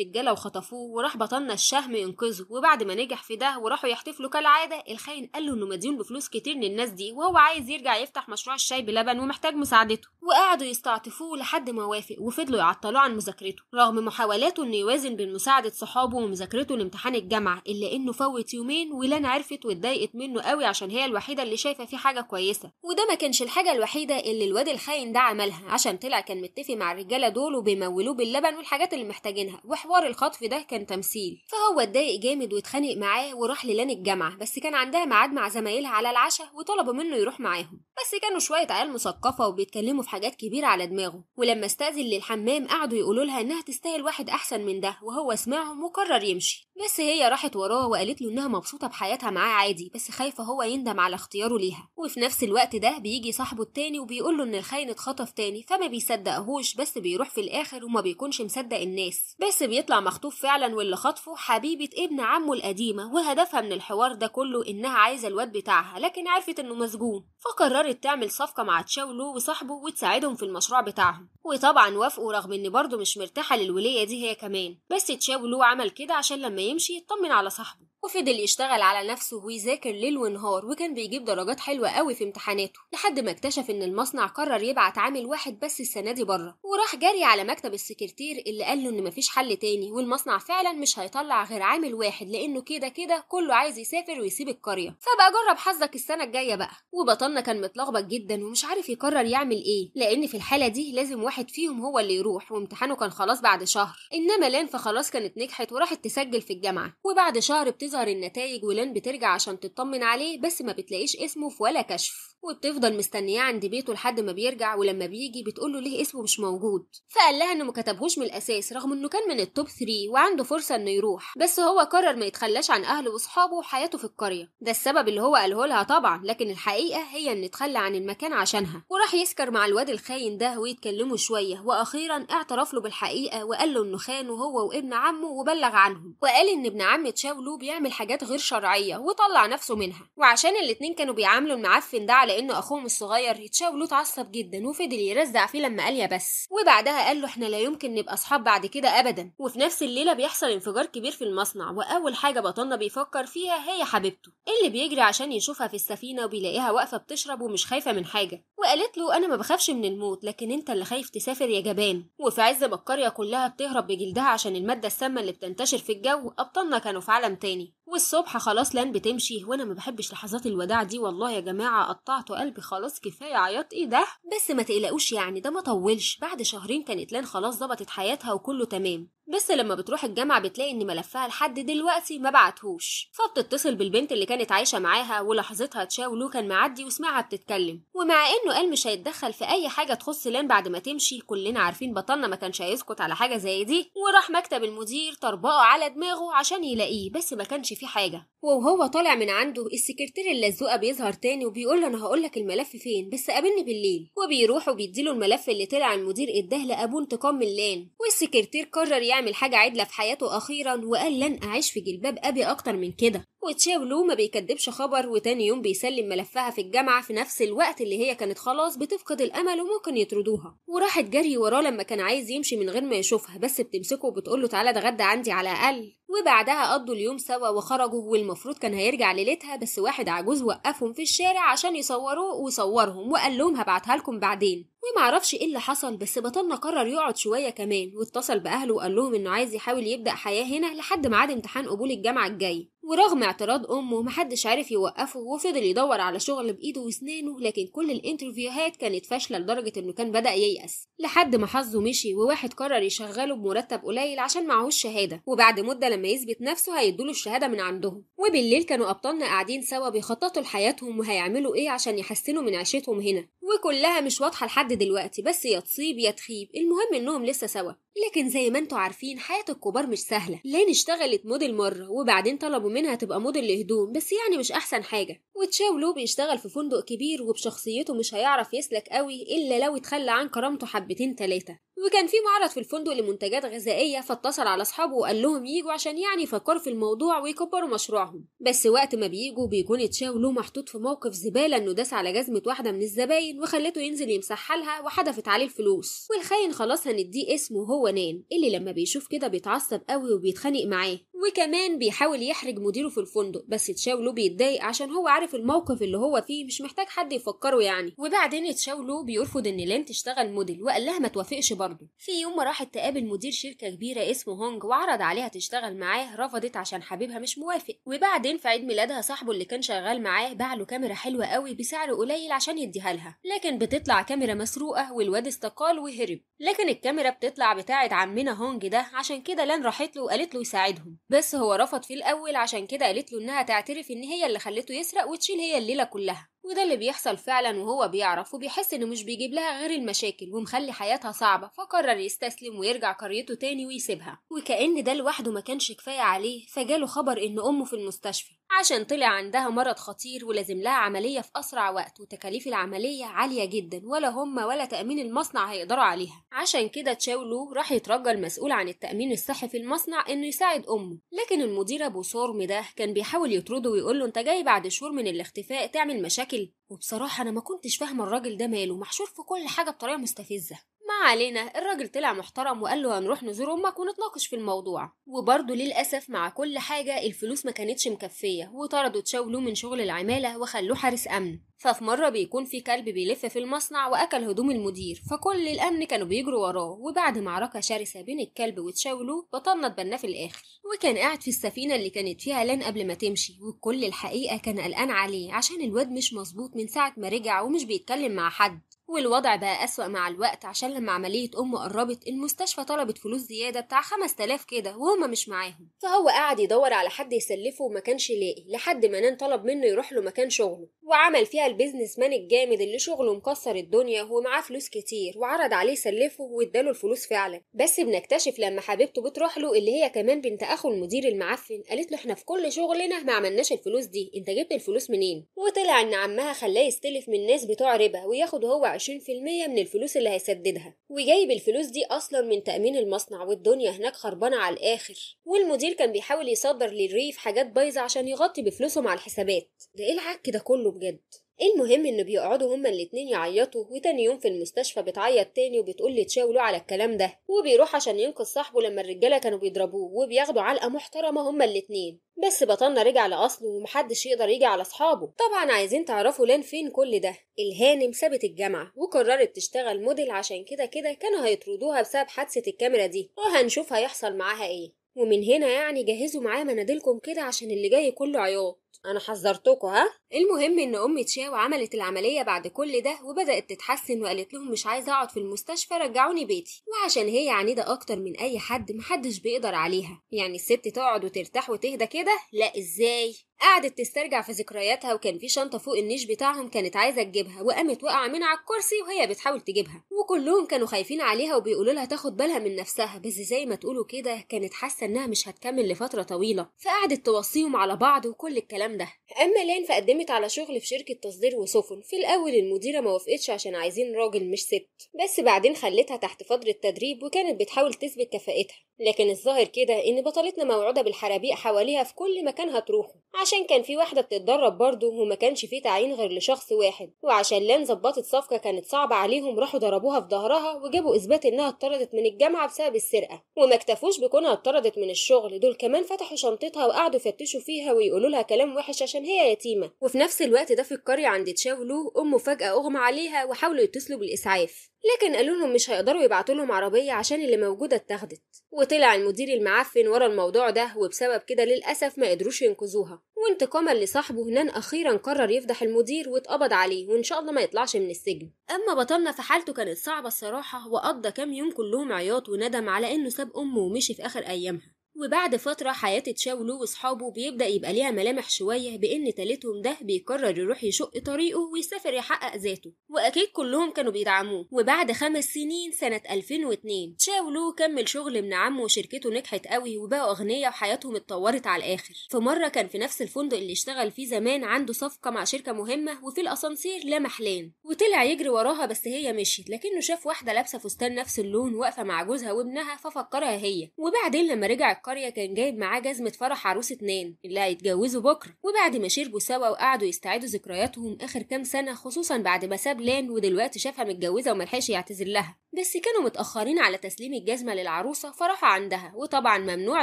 Speaker 1: رجاله وخطفوه وراح بطلنا الشهم ينقذه وبعد ما نجح في ده وراحوا يحتفلوا كالعاده الخاين قال له انه مديون بفلوس كتير للناس دي وهو عايز يرجع يفتح مشروع الشاي بلبن ومحتاج مساعدته وقعدوا يستعطفوه لحد ما وافق وفضلوا يعطلوه عن مذاكرته رغم محاولاته انه يوازن بين مساعده صحابه ومذاكرته لامتحان الجامعه الا انه فوت يومين ولان عرفت واتضايقت منه قوي عشان هي الوحيده اللي شايفه فيه حاجه كويسه وده ما كانش الحاجه الوحيده اللي الواد الخاين ده عملها عشان طلع كان متفق مع الرجاله دول وبيمولوه باللبن والحاجات اللي محتاجينها وحوار الخطف ده كان تمثيل فهو اتضايق جامد واتخانق واتخانق معاه وراح للان الجامعه بس كان عندها ميعاد مع زمايلها على العشاء وطلبوا منه يروح معاهم بس كانوا شويه عيال مثقفه وبيتكلموا في حاجات كبيره على دماغه ولما استاذن للحمام قعدوا يقولوا لها انها تستاهل واحد احسن من ده وهو سمعهم وقرر يمشي بس هي راحت وراه وقالت له انها مبسوطه بحياتها معاه عادي بس خايفه هو يندم على اختياره ليها وفي نفس الوقت ده بيجي صاحبه التاني وبيقول له ان الخاين اتخطف تاني فما بيصدقهوش بس بيروح في الاخر وما بيكونش مصدق الناس بس بيطلع مخطوف فعلا واللي خطفه حبيبه ابن عم عمه القديمة وهدفها من الحوار ده كله إنها عايزة الواد بتاعها لكن عرفت إنه مسجون فقررت تعمل صفقة مع تشاولو وصاحبه وتساعدهم في المشروع بتاعهم وطبعا وافقوا رغم إن برضه مش مرتاحة للولية دي هي كمان بس تشاولو عمل كده عشان لما يمشي يطمن على صاحبه وفضل يشتغل على نفسه ويذاكر ليل ونهار وكان بيجيب درجات حلوة قوي في امتحاناته لحد ما اكتشف ان المصنع قرر يبعت عامل واحد بس السنة دي بره وراح جري على مكتب السكرتير اللي قال له ان مفيش حل تاني والمصنع فعلا مش هيطلع غير عامل واحد لانه كده كده كله عايز يسافر ويسيب القرية فبقى جرب حظك السنة الجاية بقى وبطلنا كان متلخبط جدا ومش عارف يقرر يعمل ايه لان في الحالة دي لازم واحد فيهم هو اللي يروح وامتحانه كان خلاص بعد شهر انما لان فخلاص كانت نجحت وراحت تسجل في الجامعة وبعد شهر بتز بيظهر النتائج ولان بترجع عشان تطمن عليه بس ما بتلاقيش اسمه في ولا كشف وبتفضل مستنياه عند بيته لحد ما بيرجع ولما بيجي بتقول له ليه اسمه مش موجود فقال لها انه ما كتبهوش من الاساس رغم انه كان من التوب 3 وعنده فرصه انه يروح بس هو قرر ما يتخلاش عن اهله واصحابه وحياته في القريه ده السبب اللي هو قاله لها طبعا لكن الحقيقه هي ان اتخلى عن المكان عشانها وراح يسكر مع الواد الخاين ده ويتكلموا شويه واخيرا اعترف له بالحقيقه وقال له انه خانه هو وابن عمه وبلغ عنهم وقال ان ابن عم تشاولو بيعمل يعمل حاجات غير شرعية وطلع نفسه منها وعشان الاتنين كانوا بيعاملوا المعفن ده على انه اخوهم الصغير يتشاو له اتعصب جدا وفضل يرزع فيه لما قال يا بس وبعدها قال له احنا لا يمكن نبقى اصحاب بعد كده ابدا وفي نفس الليلة بيحصل انفجار كبير في المصنع واول حاجة بطلنا بيفكر فيها هي حبيبته اللي بيجري عشان يشوفها في السفينة وبيلاقيها واقفة بتشرب ومش خايفة من حاجة وقالت له انا ما بخافش من الموت لكن انت اللي خايف تسافر يا جبان وفي عز ما القرية كلها بتهرب بجلدها عشان المادة السامة اللي بتنتشر في الجو أبطالنا كانوا في عالم تاني me. والصبح خلاص لان بتمشي وانا ما بحبش لحظات الوداع دي والله يا جماعه قطعت قلبي خلاص كفايه عياط ايه ده بس ما تقلقوش يعني ده ما طولش بعد شهرين كانت لان خلاص ظبطت حياتها وكله تمام بس لما بتروح الجامعة بتلاقي إن ملفها لحد دلوقتي ما بعتهوش فبتتصل بالبنت اللي كانت عايشة معاها ولحظتها تشاولو كان معدي وسمعها بتتكلم ومع إنه قال مش هيتدخل في أي حاجة تخص لان بعد ما تمشي كلنا عارفين بطلنا ما كانش هيسكت على حاجة زي دي وراح مكتب المدير طربقه على دماغه عشان يلاقيه بس ما كانش في حاجه وهو طالع من عنده السكرتير اللزوقه بيظهر تاني وبيقول له انا هقول لك الملف فين بس قابلني بالليل وبيروح وبيديله الملف اللي طلع المدير اداه لابوه انتقام من لان والسكرتير قرر يعمل حاجه عدله في حياته اخيرا وقال لن اعيش في جلباب ابي اكتر من كده وتشابلو ما بيكدبش خبر وتاني يوم بيسلم ملفها في الجامعة في نفس الوقت اللي هي كانت خلاص بتفقد الأمل وممكن يطردوها وراحت جري وراه لما كان عايز يمشي من غير ما يشوفها بس بتمسكه وبتقوله تعالى اتغدى عندي على الأقل وبعدها قضوا اليوم سوا وخرجوا والمفروض كان هيرجع ليلتها بس واحد عجوز وقفهم في الشارع عشان يصوروه وصورهم وقال لهم هبعتها لكم بعدين ومعرفش ايه اللي حصل بس بطلنا قرر يقعد شويه كمان واتصل باهله وقال لهم انه عايز يحاول يبدا حياه هنا لحد ميعاد امتحان قبول الجامعه الجاي ورغم اعتراض أمه محدش عارف يوقفه وفضل يدور على شغل بإيده وأسنانه لكن كل الانترفيوهات كانت فاشلة لدرجة إنه كان بدأ ييأس لحد ما حظه مشي وواحد قرر يشغله بمرتب قليل عشان معهوش شهادة وبعد مدة لما يثبت نفسه هيدوله الشهادة من عندهم وبالليل كانوا أبطالنا قاعدين سوا بيخططوا لحياتهم وهيعملوا إيه عشان يحسنوا من عيشتهم هنا وكلها مش واضحة لحد دلوقتي بس يا تصيب يا تخيب المهم انهم لسه سوا لكن زي ما انتوا عارفين حياة الكبار مش سهلة لين اشتغلت موديل مرة وبعدين طلبوا منها تبقى موديل لهدوم بس يعني مش احسن حاجة وتشاو لو بيشتغل في فندق كبير وبشخصيته مش هيعرف يسلك قوي الا لو اتخلى عن كرامته حبتين تلاتة وكان في معرض في الفندق لمنتجات غذائية فاتصل على أصحابه وقال لهم ييجوا عشان يعني يفكروا في الموضوع ويكبروا مشروعهم بس وقت ما بيجوا بيكون تشاو له محطوط في موقف زبالة إنه داس على جزمة واحدة من الزباين وخلته ينزل يمسحها لها وحدفت عليه الفلوس والخاين خلاص هنديه اسمه وهو نان اللي لما بيشوف كده بيتعصب قوي وبيتخانق معاه وكمان بيحاول يحرج مديره في الفندق بس تشاولو بيتضايق عشان هو عارف الموقف اللي هو فيه مش محتاج حد يفكره يعني وبعدين تشاولو بيرفض ان لين تشتغل موديل وقال لها ما توافقش برضه في يوم راحت تقابل مدير شركه كبيره اسمه هونج وعرض عليها تشتغل معاه رفضت عشان حبيبها مش موافق وبعدين في عيد ميلادها صاحبه اللي كان شغال معاه باع له كاميرا حلوه قوي بسعر قليل عشان يديها لها لكن بتطلع كاميرا مسروقه والواد استقال وهرب لكن الكاميرا بتطلع بتاعه عمنا هونج ده عشان كده لان راحت له وقالت له يساعدهم بس هو رفض في الأول عشان كده قالت له إنها تعترف إن هي اللي خلته يسرق وتشيل هي الليلة كلها وده اللي بيحصل فعلا وهو بيعرف وبيحس انه مش بيجيب لها غير المشاكل ومخلي حياتها صعبة فقرر يستسلم ويرجع قريته تاني ويسيبها وكأن ده لوحده ما كانش كفاية عليه فجاله خبر ان امه في المستشفى عشان طلع عندها مرض خطير ولازم لها عملية في أسرع وقت وتكاليف العملية عالية جدا ولا هم ولا تأمين المصنع هيقدروا عليها عشان كده تشاولو راح يترجى المسؤول عن التأمين الصحي في المصنع إنه يساعد أمه لكن المدير أبو صورم ده كان بيحاول يطرده ويقول له أنت جاي بعد شهور من الاختفاء تعمل مشاكل الاكل وبصراحه انا ما كنتش فاهمه الراجل ده ماله محشور في كل حاجه بطريقه مستفزه ما علينا الراجل طلع محترم وقال له هنروح نزور امك ونتناقش في الموضوع وبرضه للاسف مع كل حاجه الفلوس ما كانتش مكفيه وطردوا تشاولو من شغل العماله وخلوه حارس امن ففي مرة بيكون في كلب بيلف في المصنع وأكل هدوم المدير فكل الأمن كانوا بيجروا وراه وبعد معركة شرسة بين الكلب وتشاولو بطلنا اتبناه في الآخر وكان قاعد في السفينة اللي كانت فيها لان قبل ما تمشي وكل الحقيقة كان قلقان عليه عشان الواد مش مظبوط من ساعة ما رجع ومش بيتكلم مع حد والوضع بقى أسوأ مع الوقت عشان لما عملية أمه قربت المستشفى طلبت فلوس زيادة بتاع 5000 كده وهما مش معاهم فهو قعد يدور على حد يسلفه وما كانش يلاقي لحد ما نان طلب منه يروح له مكان شغله وعمل فيها البيزنس مان الجامد اللي شغله مكسر الدنيا ومعاه فلوس كتير وعرض عليه يسلفه واداله الفلوس فعلا بس بنكتشف لما حبيبته بتروح له اللي هي كمان بنت أخو المدير المعفن قالت له احنا في كل شغلنا ما عملناش الفلوس دي انت جبت الفلوس منين وطلع ان عمها خلاه يستلف من الناس بتوع ربا وياخد هو من الفلوس اللي هيسددها وجايب الفلوس دي اصلا من تامين المصنع والدنيا هناك خربانه على الاخر والمدير كان بيحاول يصدر للريف حاجات بايظه عشان يغطي بفلوسه مع الحسابات ده ايه العك ده كله بجد المهم انه بيقعدوا هما الاتنين يعيطوا وتاني يوم في المستشفى بتعيط تاني وبتقول لي تشاولوا على الكلام ده وبيروح عشان ينقذ صاحبه لما الرجالة كانوا بيضربوه وبياخدوا علقة محترمة هما الاتنين بس بطلنا رجع لأصله ومحدش يقدر يجي على أصحابه طبعا عايزين تعرفوا لان فين كل ده الهانم سابت الجامعة وقررت تشتغل موديل عشان كده كده كانوا هيطردوها بسبب حادثة الكاميرا دي وهنشوف هيحصل معاها ايه ومن هنا يعني جهزوا معايا مناديلكم كده عشان اللي جاي كله عياط انا حذرتكوا ها المهم ان ام تشاو عملت العمليه بعد كل ده وبدات تتحسن وقالت لهم مش عايزه اقعد في المستشفى رجعوني بيتي وعشان هي عنيده اكتر من اي حد محدش بيقدر عليها يعني الست تقعد وترتاح وتهدى كده لا ازاي قعدت تسترجع في ذكرياتها وكان في شنطه فوق النيش بتاعهم كانت عايزه تجيبها وقامت وقع من على الكرسي وهي بتحاول تجيبها وكلهم كانوا خايفين عليها وبيقولوا لها تاخد بالها من نفسها بس زي ما تقولوا كده كانت حاسه انها مش هتكمل لفتره طويله فقعدت توصيهم على بعض وكل الكلام الكلام ده اما لان فقدمت على شغل في شركه تصدير وسفن في الاول المديره ما وافقتش عشان عايزين راجل مش ست بس بعدين خلتها تحت فتره تدريب وكانت بتحاول تثبت كفاءتها لكن الظاهر كده ان بطلتنا موعوده بالحرابيق حواليها في كل مكان هتروحه عشان كان في واحده بتتدرب برضه وما كانش في تعيين غير لشخص واحد وعشان لان ظبطت صفقه كانت صعبه عليهم راحوا ضربوها في ظهرها وجابوا اثبات انها اتطردت من الجامعه بسبب السرقه وما اكتفوش بكونها اتطردت من الشغل دول كمان فتحوا شنطتها وقعدوا يفتشوا فيها ويقولوا لها كلام كلام وحش عشان هي يتيمة وفي نفس الوقت ده في القرية عند تشاولو أمه فجأة أغمى عليها وحاولوا يتصلوا بالإسعاف لكن قالوا لهم مش هيقدروا يبعتوا لهم عربية عشان اللي موجودة اتاخدت وطلع المدير المعفن ورا الموضوع ده وبسبب كده للأسف ما قدروش ينقذوها وانتقاما لصاحبه هنان أخيرا قرر يفضح المدير واتقبض عليه وإن شاء الله ما يطلعش من السجن أما بطلنا في حالته كانت صعبة الصراحة وقضى كام يوم كلهم عياط وندم على إنه ساب أمه ومشي في آخر أيامها وبعد فترة حياة تشاولو وصحابه بيبدأ يبقى ليها ملامح شوية بإن تالتهم ده بيقرر يروح يشق طريقه ويسافر يحقق ذاته وأكيد كلهم كانوا بيدعموه وبعد خمس سنين سنة 2002 تشاولو كمل شغل من عمه وشركته نجحت قوي وبقوا أغنية وحياتهم اتطورت على الآخر في مرة كان في نفس الفندق اللي اشتغل فيه زمان عنده صفقة مع شركة مهمة وفي الأسانسير لمح لان وطلع يجري وراها بس هي مشيت لكنه شاف واحدة لابسة فستان نفس اللون واقفة مع جوزها وابنها ففكرها هي وبعدين لما رجع العبقرية كان جايب معاه جزمة فرح عروس اتنين اللي هيتجوزوا بكرة وبعد ما شربوا سوا وقعدوا يستعيدوا ذكرياتهم آخر كام سنة خصوصا بعد ما ساب لان ودلوقتي شافها متجوزة وملحقش يعتذر لها بس كانوا متأخرين على تسليم الجزمة للعروسة فراحوا عندها وطبعا ممنوع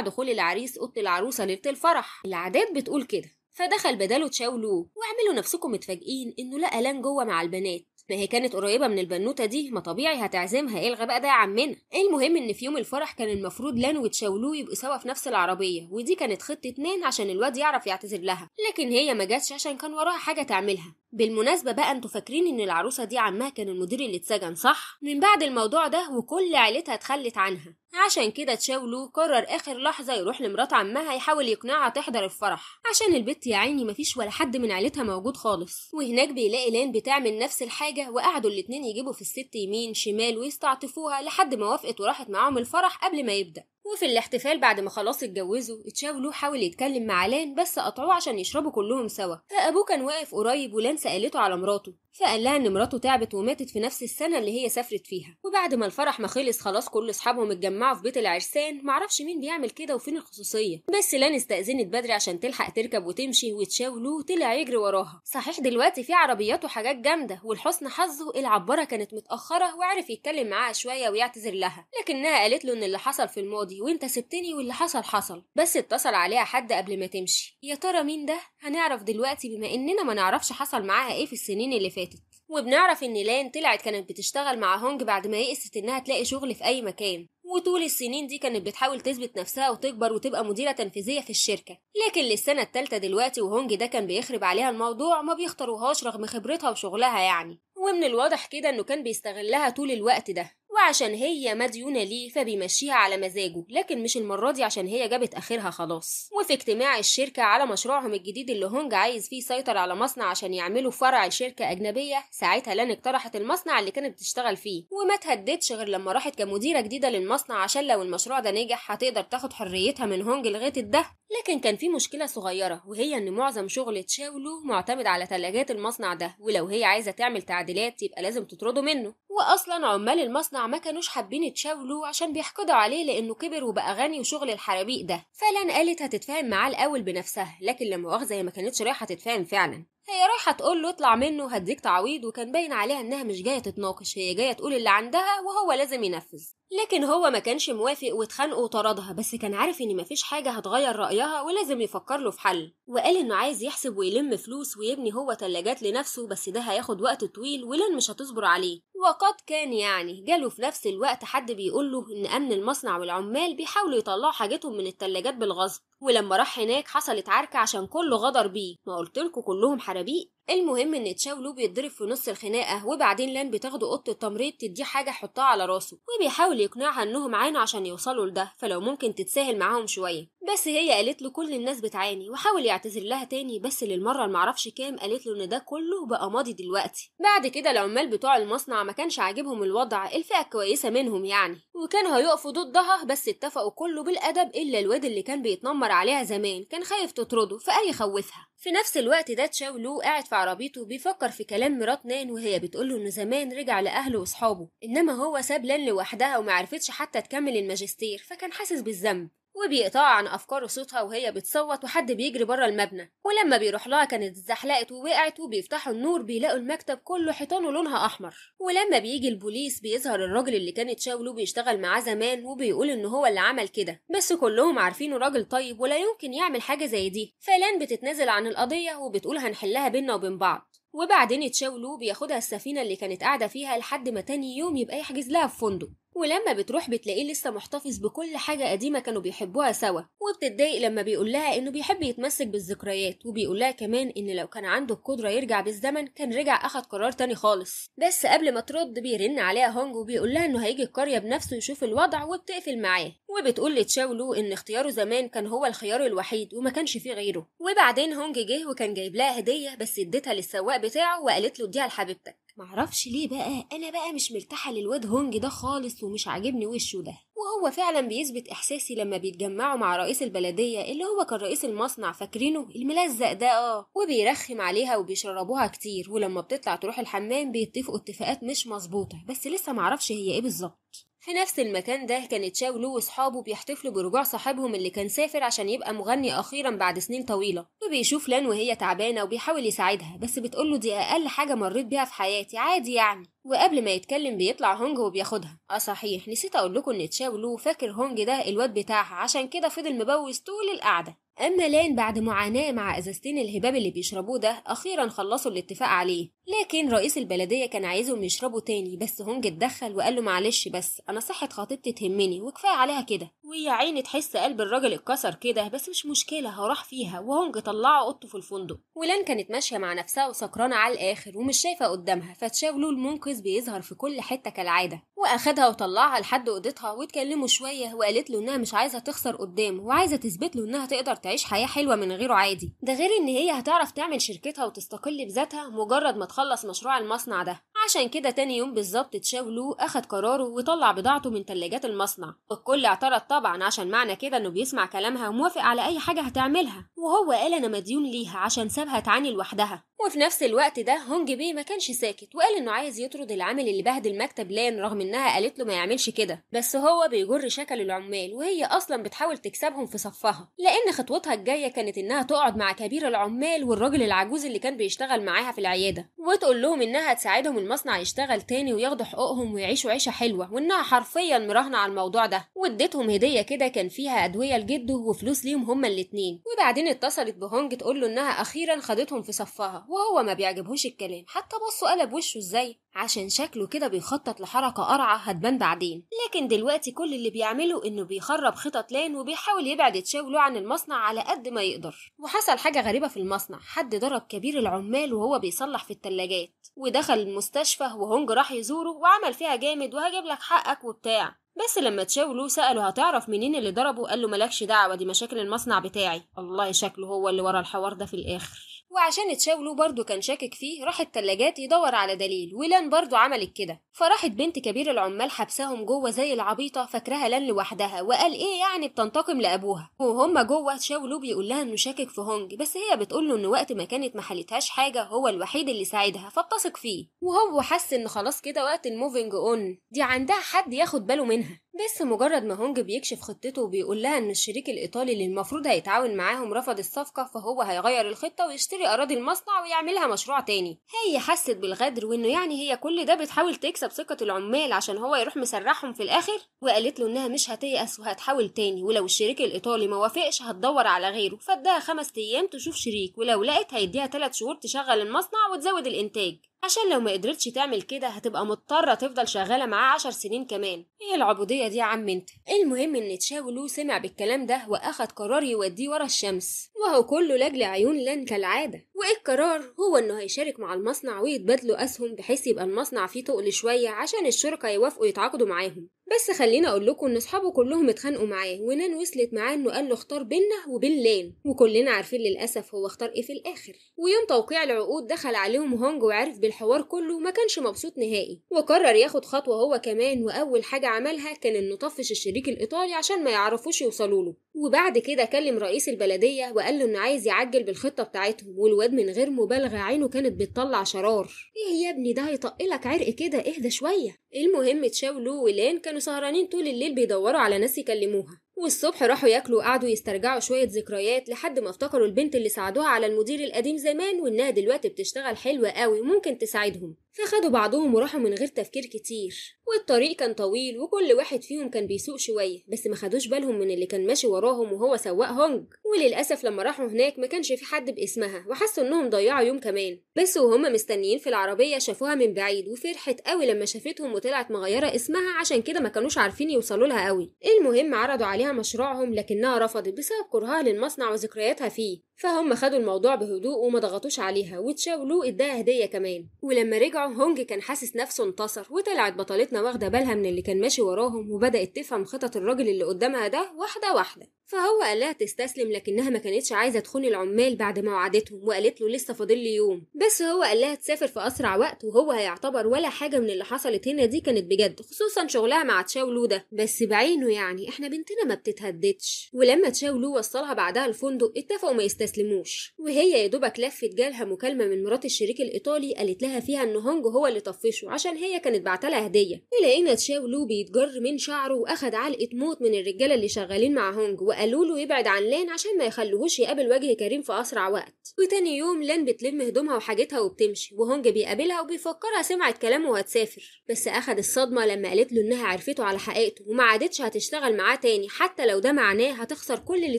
Speaker 1: دخول العريس أوضة العروسة ليلة الفرح العادات بتقول كده فدخل بداله تشاولوه واعملوا نفسكم متفاجئين انه لقى لان جوه مع البنات ما هي كانت قريبه من البنوته دي ما طبيعي هتعزمها ايه الغباء ده يا عمنا إيه المهم ان في يوم الفرح كان المفروض لان وتشاولوه يبقوا سوا في نفس العربيه ودي كانت خطه نان عشان الواد يعرف يعتذر لها لكن هي ما جاتش عشان كان وراها حاجه تعملها بالمناسبة بقى انتوا فاكرين ان العروسة دي عمها كان المدير اللي اتسجن صح؟ من بعد الموضوع ده وكل عيلتها اتخلت عنها عشان كده تشاولو قرر اخر لحظة يروح لمرات عمها يحاول يقنعها تحضر الفرح عشان البت يا عيني مفيش ولا حد من عيلتها موجود خالص وهناك بيلاقي لان بتعمل نفس الحاجة وقعدوا الاتنين يجيبوا في الست يمين شمال ويستعطفوها لحد ما وافقت وراحت معاهم الفرح قبل ما يبدأ وفي الاحتفال بعد ما خلاص اتجوزوا تشاو لو حاول يتكلم مع لان بس قطعوه عشان يشربوا كلهم سوا فابوه كان واقف قريب ولان سالته على مراته فقال لها ان مراته تعبت وماتت في نفس السنه اللي هي سافرت فيها وبعد ما الفرح ما خلص خلاص كل اصحابهم اتجمعوا في بيت العرسان معرفش مين بيعمل كده وفين الخصوصيه بس لان استاذنت بدري عشان تلحق تركب وتمشي وتشاو لو طلع يجري وراها صحيح دلوقتي في عربيات وحاجات جامده ولحسن حظه العباره كانت متاخره وعرف يتكلم معاها شويه ويعتذر لها لكنها قالت له ان اللي حصل في الماضي فاضي وانت سبتني واللي حصل حصل بس اتصل عليها حد قبل ما تمشي يا ترى مين ده هنعرف دلوقتي بما اننا ما نعرفش حصل معاها ايه في السنين اللي فاتت وبنعرف ان لان طلعت كانت بتشتغل مع هونج بعد ما يئست انها تلاقي شغل في اي مكان وطول السنين دي كانت بتحاول تثبت نفسها وتكبر وتبقى مديرة تنفيذية في الشركة لكن للسنة التالتة دلوقتي وهونج ده كان بيخرب عليها الموضوع ما بيختاروهاش رغم خبرتها وشغلها يعني ومن الواضح كده انه كان بيستغلها طول الوقت ده وعشان هي مديونة ليه فبيمشيها على مزاجه لكن مش المرة دي عشان هي جابت آخرها خلاص وفي اجتماع الشركة على مشروعهم الجديد اللي هونج عايز فيه يسيطر على مصنع عشان يعملوا فرع لشركة أجنبية ساعتها لان اقترحت المصنع اللي كانت بتشتغل فيه وما تهددش غير لما راحت كمديرة جديدة للمصنع عشان لو المشروع ده نجح هتقدر تاخد حريتها من هونج لغاية الده لكن كان في مشكلة صغيرة وهي ان معظم شغل تشاولو معتمد على تلاجات المصنع ده ولو هي عايزة تعمل تعديلات يبقى لازم تطرده منه واصلا عمال المصنع ما كانوش حابين يتشاولوا عشان بيحقدوا عليه لانه كبر وبقى غني وشغل الحرابيق ده فلان قالت هتتفاهم معاه الاول بنفسها لكن لما مؤاخذه هي ما كانتش رايحه تتفاهم فعلا هي رايحه تقول له اطلع منه هديك تعويض وكان باين عليها انها مش جايه تتناقش هي جايه تقول اللي عندها وهو لازم ينفذ لكن هو ما كانش موافق واتخانق وطردها بس كان عارف ان مفيش حاجة هتغير رأيها ولازم يفكر له في حل وقال انه عايز يحسب ويلم فلوس ويبني هو تلاجات لنفسه بس ده هياخد وقت طويل ولن مش هتصبر عليه وقد كان يعني جاله في نفس الوقت حد بيقوله ان امن المصنع والعمال بيحاولوا يطلعوا حاجتهم من التلاجات بالغصب ولما راح هناك حصلت عركة عشان كله غدر بيه ما قلتلكوا كلهم حرابيق المهم ان تشاولو بيتضرب في نص الخناقه وبعدين لان بتاخده اوضه التمريض تديه حاجه حطها على راسه وبيحاول يقنعها انهم عانوا عشان يوصلوا لده فلو ممكن تتساهل معاهم شويه بس هي قالت له كل الناس بتعاني وحاول يعتذر لها تاني بس للمره المعرفش كام قالت له ان ده كله بقى ماضي دلوقتي بعد كده العمال بتوع المصنع ما كانش عاجبهم الوضع الفئه الكويسه منهم يعني وكانوا هيقفوا ضدها بس اتفقوا كله بالادب الا الواد اللي كان بيتنمر عليها زمان كان خايف تطرده فقال يخوفها في نفس الوقت ده تشاولو قاعد في عربيته بيفكر في كلام مرات نان وهي بتقوله إنه زمان رجع لأهله وأصحابه إنما هو ساب لان لوحدها ومعرفتش حتى تكمل الماجستير فكان حاسس بالذنب وبيقطع عن أفكار صوتها وهي بتصوت وحد بيجري بره المبنى ولما بيروح لها كانت اتزحلقت ووقعت وبيفتحوا النور بيلاقوا المكتب كله حيطانه لونها أحمر ولما بيجي البوليس بيظهر الراجل اللي كانت شاوله بيشتغل معاه زمان وبيقول إن هو اللي عمل كده بس كلهم عارفينه راجل طيب ولا يمكن يعمل حاجة زي دي فلان بتتنازل عن القضية وبتقول هنحلها بينا وبين بعض وبعدين تشاولو بياخدها السفينة اللي كانت قاعدة فيها لحد ما تاني يوم يبقى يحجز لها في فندق ولما بتروح بتلاقيه لسه محتفظ بكل حاجة قديمة كانوا بيحبوها سوا وبتتضايق لما بيقول لها انه بيحب يتمسك بالذكريات وبيقول لها كمان ان لو كان عنده القدرة يرجع بالزمن كان رجع اخد قرار تاني خالص بس قبل ما ترد بيرن عليها هونج وبيقول لها انه هيجي القرية بنفسه يشوف الوضع وبتقفل معاه وبتقول لتشاولو ان اختياره زمان كان هو الخيار الوحيد وما كانش فيه غيره وبعدين هونج جه وكان جايب لها هدية بس اديتها للسواق بتاعه وقالت له اديها لحبيبتك معرفش ليه بقى انا بقى مش مرتاحه للواد هونج ده خالص ومش عاجبني وشه ده وهو فعلا بيثبت احساسي لما بيتجمعوا مع رئيس البلديه اللي هو كان رئيس المصنع فاكرينه الملزق ده اه وبيرخم عليها وبيشربوها كتير ولما بتطلع تروح الحمام بيتفقوا اتفاقات مش مظبوطه بس لسه معرفش هي ايه بالظبط في نفس المكان ده كانت شاو لو واصحابه بيحتفلوا برجوع صاحبهم اللي كان سافر عشان يبقى مغني اخيرا بعد سنين طويله وبيشوف لان وهي تعبانه وبيحاول يساعدها بس بتقوله دي اقل حاجه مريت بيها في حياتي عادي يعني وقبل ما يتكلم بيطلع هونج وبياخدها اه صحيح نسيت اقول لكم ان تشاولو فاكر هونج ده الواد بتاعها عشان كده فضل مبوز طول القعده اما لان بعد معاناه مع ازازتين الهباب اللي بيشربوه ده اخيرا خلصوا الاتفاق عليه لكن رئيس البلديه كان عايزهم يشربوا تاني بس هونج اتدخل وقال له معلش بس انا صحه خطيبتي تهمني وكفايه عليها كده ويا عيني تحس قلب الراجل اتكسر كده بس مش مشكله راح فيها وهونج طلعه اوضته في الفندق ولان كانت ماشيه مع نفسها وسكرانه على الاخر ومش شايفه قدامها فتشاولو ممكن الراقص بيظهر في كل حتة كالعادة وأخدها وطلعها لحد أوضتها واتكلموا شوية وقالت له إنها مش عايزة تخسر قدامه وعايزة تثبت له إنها تقدر تعيش حياة حلوة من غيره عادي ده غير إن هي هتعرف تعمل شركتها وتستقل بذاتها مجرد ما تخلص مشروع المصنع ده عشان كده تاني يوم بالظبط تشاولو أخد قراره وطلع بضاعته من تلاجات المصنع الكل اعترض طبعا عشان معنى كده إنه بيسمع كلامها وموافق على أي حاجة هتعملها وهو قال أنا مديون ليها عشان سابها تعاني لوحدها وفي نفس الوقت ده هونج بي ما كانش ساكت وقال انه عايز يطرد العامل اللي بهدل مكتب لان رغم انها قالت له ما يعملش كده بس هو بيجر شكل العمال وهي اصلا بتحاول تكسبهم في صفها لان خطوتها الجايه كانت انها تقعد مع كبير العمال والراجل العجوز اللي كان بيشتغل معاها في العياده وتقول لهم انها تساعدهم المصنع المصنع يشتغل تاني وياخدوا حقوقهم ويعيشوا عيشه حلوه وانها حرفيا مراهنه على الموضوع ده واديتهم هديه كده كان فيها ادويه لجده وفلوس ليهم هما الاتنين وبعدين اتصلت بهونج تقول له انها اخيرا خدتهم في صفها وهو ما بيعجبهوش الكلام حتى بصوا قلب وشه ازاي عشان شكله كده بيخطط لحركة قرعة هتبان بعدين لكن دلوقتي كل اللي بيعمله إنه بيخرب خطط لان وبيحاول يبعد تشاولو عن المصنع على قد ما يقدر وحصل حاجة غريبة في المصنع حد ضرب كبير العمال وهو بيصلح في التلاجات ودخل المستشفى وهونج راح يزوره وعمل فيها جامد وهجيب لك حقك وبتاع بس لما تشاولو سأله هتعرف منين اللي ضربه قال له ملكش دعوة دي مشاكل المصنع بتاعي الله شكله هو اللي ورا الحوار ده في الآخر وعشان تشاولوا برضه كان شاكك فيه راح التلاجات يدور على دليل ولان برضه عملت كده فراحت بنت كبير العمال حبساهم جوه زي العبيطة فاكراها لان لوحدها وقال ايه يعني بتنتقم لأبوها وهم جوه تشاولوا بيقول لها انه شاكك في هونج بس هي بتقول له ان وقت ما كانت ما حلتهاش حاجة هو الوحيد اللي ساعدها فبتثق فيه وهو حس ان خلاص كده وقت الموفينج اون دي عندها حد ياخد باله منها بس مجرد ما هونج بيكشف خطته وبيقول لها ان الشريك الايطالي اللي المفروض هيتعاون معاهم رفض الصفقه فهو هيغير الخطه ويشتري اراضي المصنع ويعملها مشروع تاني هي حست بالغدر وانه يعني هي كل ده بتحاول تكسب ثقه العمال عشان هو يروح مسرحهم في الاخر وقالت له انها مش هتيأس وهتحاول تاني ولو الشريك الايطالي ما وافقش هتدور على غيره فاداها خمس ايام تشوف شريك ولو لقت هيديها ثلاث شهور تشغل المصنع وتزود الانتاج عشان لو ما قدرتش تعمل كده هتبقى مضطرة تفضل شغالة معاه عشر سنين كمان ايه العبودية دي يا عم انت المهم ان تشاولو سمع بالكلام ده واخد قرار يوديه ورا الشمس وهو كله لاجل عيون لان كالعادة وايه القرار هو انه هيشارك مع المصنع ويتبادلوا اسهم بحيث يبقى المصنع فيه تقل شوية عشان الشركة يوافقوا يتعاقدوا معاهم بس خليني اقول لكم ان اصحابه كلهم اتخانقوا معاه ونان وصلت معاه انه قال له اختار بينا وبين لان وكلنا عارفين للاسف هو اختار ايه في الاخر ويوم توقيع العقود دخل عليهم هونج وعرف بالحوار كله ما كانش مبسوط نهائي وقرر ياخد خطوه هو كمان واول حاجه عملها كان انه طفش الشريك الايطالي عشان ما يعرفوش يوصلوا له وبعد كده كلم رئيس البلدية وقال له إنه عايز يعجل بالخطة بتاعتهم والواد من غير مبالغة عينه كانت بتطلع شرار إيه يا ابني ده هيطقلك عرق كده اهدى شوية المهم تشاولو ولان كانوا سهرانين طول الليل بيدوروا على ناس يكلموها والصبح راحوا ياكلوا وقعدوا يسترجعوا شوية ذكريات لحد ما افتكروا البنت اللي ساعدوها على المدير القديم زمان وإنها دلوقتي بتشتغل حلوة قوي وممكن تساعدهم فخدوا بعضهم وراحوا من غير تفكير كتير والطريق كان طويل وكل واحد فيهم كان بيسوق شوية بس ما خدوش بالهم من اللي كان ماشي وراهم وهو سواق هونج وللأسف لما راحوا هناك ما كانش في حد باسمها وحسوا إنهم ضيعوا يوم كمان بس وهم مستنيين في العربية شافوها من بعيد وفرحت قوي لما شافتهم وطلعت مغيرة اسمها عشان كده ما كانوش عارفين يوصلوا لها قوي المهم عرضوا عليها مشروعهم لكنها رفضت بسبب كرهها للمصنع وذكرياتها فيه فهم خدوا الموضوع بهدوء وما ضغطوش عليها وتشاولوا اداها هديه كمان ولما رجعوا هونج كان حاسس نفسه انتصر وطلعت بطلتنا واخده بالها من اللي كان ماشي وراهم وبدات تفهم خطط الراجل اللي قدامها ده واحده واحده فهو قال لها تستسلم لكنها ما كانتش عايزه تخون العمال بعد ما وعدتهم وقالت له لسه فاضل لي يوم بس هو قال لها تسافر في اسرع وقت وهو هيعتبر ولا حاجه من اللي حصلت هنا دي كانت بجد خصوصا شغلها مع تشاولو ده بس بعينه يعني احنا بنتنا ما بتتهددش ولما تشاولو وصلها بعدها الفندق اتفقوا ما يستسلم استسلموش وهي يا دوبك لفت جالها مكالمه من مرات الشريك الايطالي قالت لها فيها ان هونج هو اللي طفشه عشان هي كانت بعتلها هديه لقينا لو بيتجر من شعره واخد علقه موت من الرجاله اللي شغالين مع هونج وقالوا له يبعد عن لان عشان ما يخلوهوش يقابل وجه كريم في اسرع وقت وتاني يوم لان بتلم هدومها وحاجتها وبتمشي وهونج بيقابلها وبيفكرها سمعت كلامه وهتسافر بس اخد الصدمه لما قالت له انها عرفته على حقيقته وما عادتش هتشتغل معاه تاني حتى لو ده معناه هتخسر كل اللي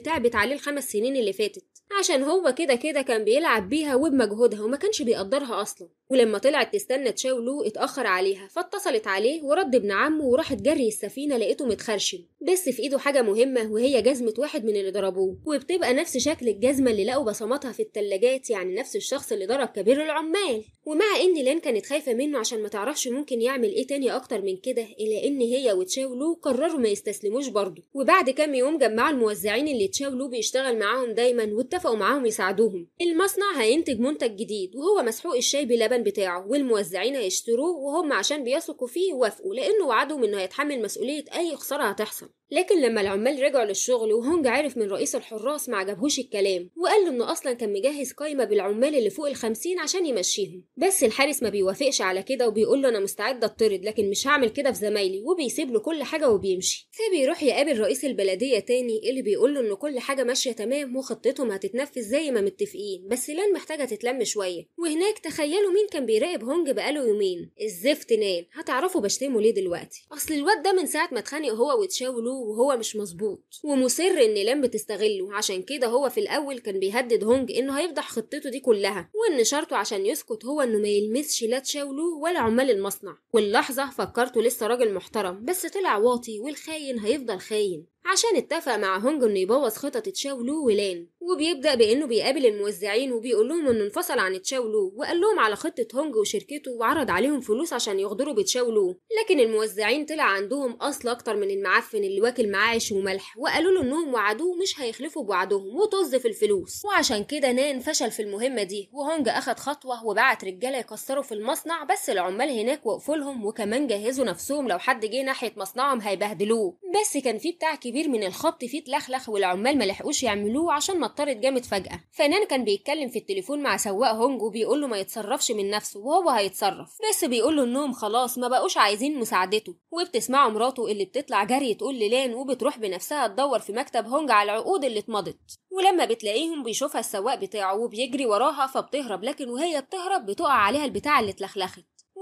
Speaker 1: تعبت عليه الخمس سنين اللي فاتت عشان هو كده كده كان بيلعب بيها وبمجهودها وما كانش بيقدرها أصلا ولما طلعت تستنى تشاولو اتأخر عليها فاتصلت عليه ورد ابن عمه وراحت جري السفينة لقيته متخرشم بس في ايده حاجة مهمة وهي جزمة واحد من اللي ضربوه وبتبقى نفس شكل الجزمة اللي لقوا بصماتها في التلاجات يعني نفس الشخص اللي ضرب كبير العمال ومع ان لان كانت خايفة منه عشان ما تعرفش ممكن يعمل ايه تاني اكتر من كده الا ان هي وتشاولو قرروا ما يستسلموش برضه وبعد كام يوم جمعوا الموزعين اللي تشاولو بيشتغل معاهم دايما واتفقوا معاهم يساعدوهم المصنع هينتج منتج جديد وهو مسحوق الشاي بلبن بتاعه والموزعين هيشتروه وهم عشان بيثقوا فيه وافقوا لانه وعدهم انه هيتحمل مسؤولية اي خسارة هتحصل لكن لما العمال رجعوا للشغل وهونج عرف من رئيس الحراس ما عجبهوش الكلام وقال له انه اصلا كان مجهز قايمه بالعمال اللي فوق الخمسين عشان يمشيهم بس الحارس ما بيوافقش على كده وبيقول له انا مستعد اطرد لكن مش هعمل كده في زمايلي وبيسيب له كل حاجه وبيمشي فبيروح يقابل رئيس البلديه تاني اللي بيقول له ان كل حاجه ماشيه تمام وخطتهم هتتنفذ زي ما متفقين بس لان محتاجه تتلم شويه وهناك تخيلوا مين كان بيراقب هونج بقاله يومين الزفت نال هتعرفوا بشتمه ليه دلوقتي اصل الواد ده من ساعه ما اتخانق هو وتشاولو وهو مش مظبوط ومصر ان لام بتستغله عشان كده هو في الاول كان بيهدد هونج انه هيفضح خطته دي كلها وان شرطه عشان يسكت هو انه ما يلمسش لا تشاولو ولا عمال المصنع واللحظه فكرته لسه راجل محترم بس طلع واطي والخاين هيفضل خاين عشان اتفق مع هونج انه يبوظ خطط تشاو لو ولان وبيبدا بانه بيقابل الموزعين وبيقول لهم انه انفصل عن تشاو لو وقال لهم على خطه هونج وشركته وعرض عليهم فلوس عشان يغدروا بتشاو لو لكن الموزعين طلع عندهم اصل اكتر من المعفن اللي واكل معاه عيش وملح وقالوا له انهم وعدوه مش هيخلفوا بوعدهم وطز في الفلوس وعشان كده نان فشل في المهمه دي وهونج اخد خطوه وبعت رجاله يكسروا في المصنع بس العمال هناك وقفوا لهم وكمان جهزوا نفسهم لو حد جه ناحيه مصنعهم هيبهدلوه بس كان في بتاع كبير كبير من الخبط فيه اتلخلخ والعمال ما لحقوش يعملوه عشان ما اضطرت جامد فجأة فنان كان بيتكلم في التليفون مع سواق هونج وبيقول له ما يتصرفش من نفسه وهو هيتصرف بس بيقول له انهم خلاص ما بقوش عايزين مساعدته وبتسمعه مراته اللي بتطلع جري تقول للان وبتروح بنفسها تدور في مكتب هونج على العقود اللي اتمضت ولما بتلاقيهم بيشوفها السواق بتاعه وبيجري وراها فبتهرب لكن وهي بتهرب بتقع عليها البتاع اللي اتلخلخت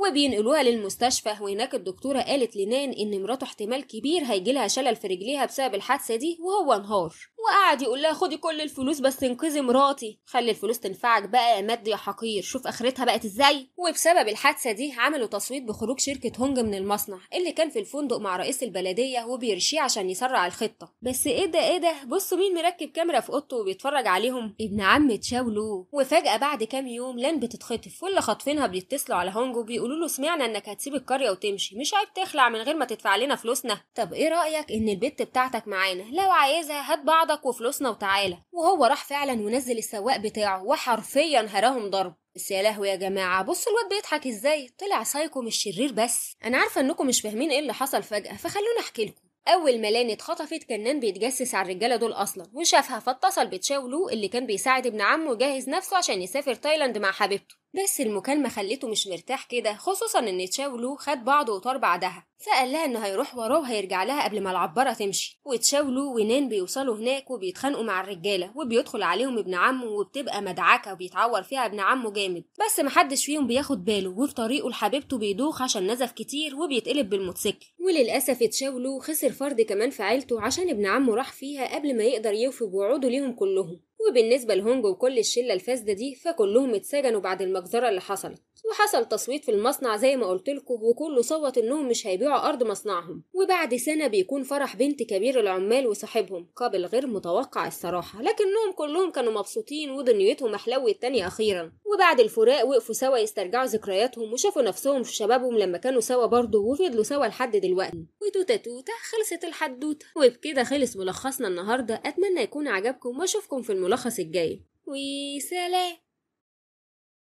Speaker 1: وبينقلوها للمستشفى وهناك الدكتورة قالت لنان إن مراته احتمال كبير هيجيلها شلل في رجليها بسبب الحادثة دي وهو انهار وقعد يقول لها خدي كل الفلوس بس انقذي مراتي خلي الفلوس تنفعك بقى يا مد يا حقير شوف اخرتها بقت ازاي وبسبب الحادثه دي عملوا تصويت بخروج شركه هونج من المصنع اللي كان في الفندق مع رئيس البلديه وبيرشيه عشان يسرع الخطه بس ايه ده ايه ده بصوا مين مركب كاميرا في اوضته وبيتفرج عليهم ابن عم تشاولو وفجاه بعد كام يوم لان بتتخطف واللي خاطفينها بيتصلوا على هونج وبيقولوا له سمعنا انك هتسيب القريه وتمشي مش عيب تخلع من غير ما تدفع لنا فلوسنا طب ايه رايك ان البت بتاعتك معانا لو عايزها هات بعض بعضك وفلوسنا وتعالى وهو راح فعلا ونزل السواق بتاعه وحرفيا هراهم ضرب بس يا لهوي يا جماعه بصوا الواد بيضحك ازاي طلع سايكو مش شرير بس انا عارفه انكم مش فاهمين ايه اللي حصل فجاه فخلوني احكي لكم اول ما لاني اتخطفت كنان بيتجسس على الرجاله دول اصلا وشافها فاتصل بتشاولو اللي كان بيساعد ابن عمه جاهز نفسه عشان يسافر تايلاند مع حبيبته بس المكالمة خليته مش مرتاح كده خصوصا إن تشاو لو خد بعضه وطار بعدها فقال لها إنه هيروح وراه وهيرجع لها قبل ما العبارة تمشي وتشاو لو ونان بيوصلوا هناك وبيتخانقوا مع الرجالة وبيدخل عليهم ابن عمه وبتبقى مدعكة وبيتعور فيها ابن عمه جامد بس محدش فيهم بياخد باله وفي طريقه لحبيبته بيدوخ عشان نزف كتير وبيتقلب بالموتوسيكل وللأسف تشاو لو خسر فرد كمان في عيلته عشان ابن عمه راح فيها قبل ما يقدر يوفي بوعوده ليهم كلهم وبالنسبة لهونج وكل الشلة الفاسدة دي فكلهم اتسجنوا بعد المجزرة اللي حصلت وحصل تصويت في المصنع زي ما قلتلكوا وكله صوت انهم مش هيبيعوا ارض مصنعهم وبعد سنة بيكون فرح بنت كبير العمال وصاحبهم قابل غير متوقع الصراحة لكنهم كلهم كانوا مبسوطين ودنيتهم احلوت تاني اخيرا وبعد الفراق وقفوا سوا يسترجعوا ذكرياتهم وشافوا نفسهم في شبابهم لما كانوا سوا برضه وفضلوا سوا لحد دلوقتي وتوتا توتا خلصت الحدوتة وبكده خلص ملخصنا النهارده اتمنى يكون عجبكم واشوفكم في الملخص الملخص الجاي وسلام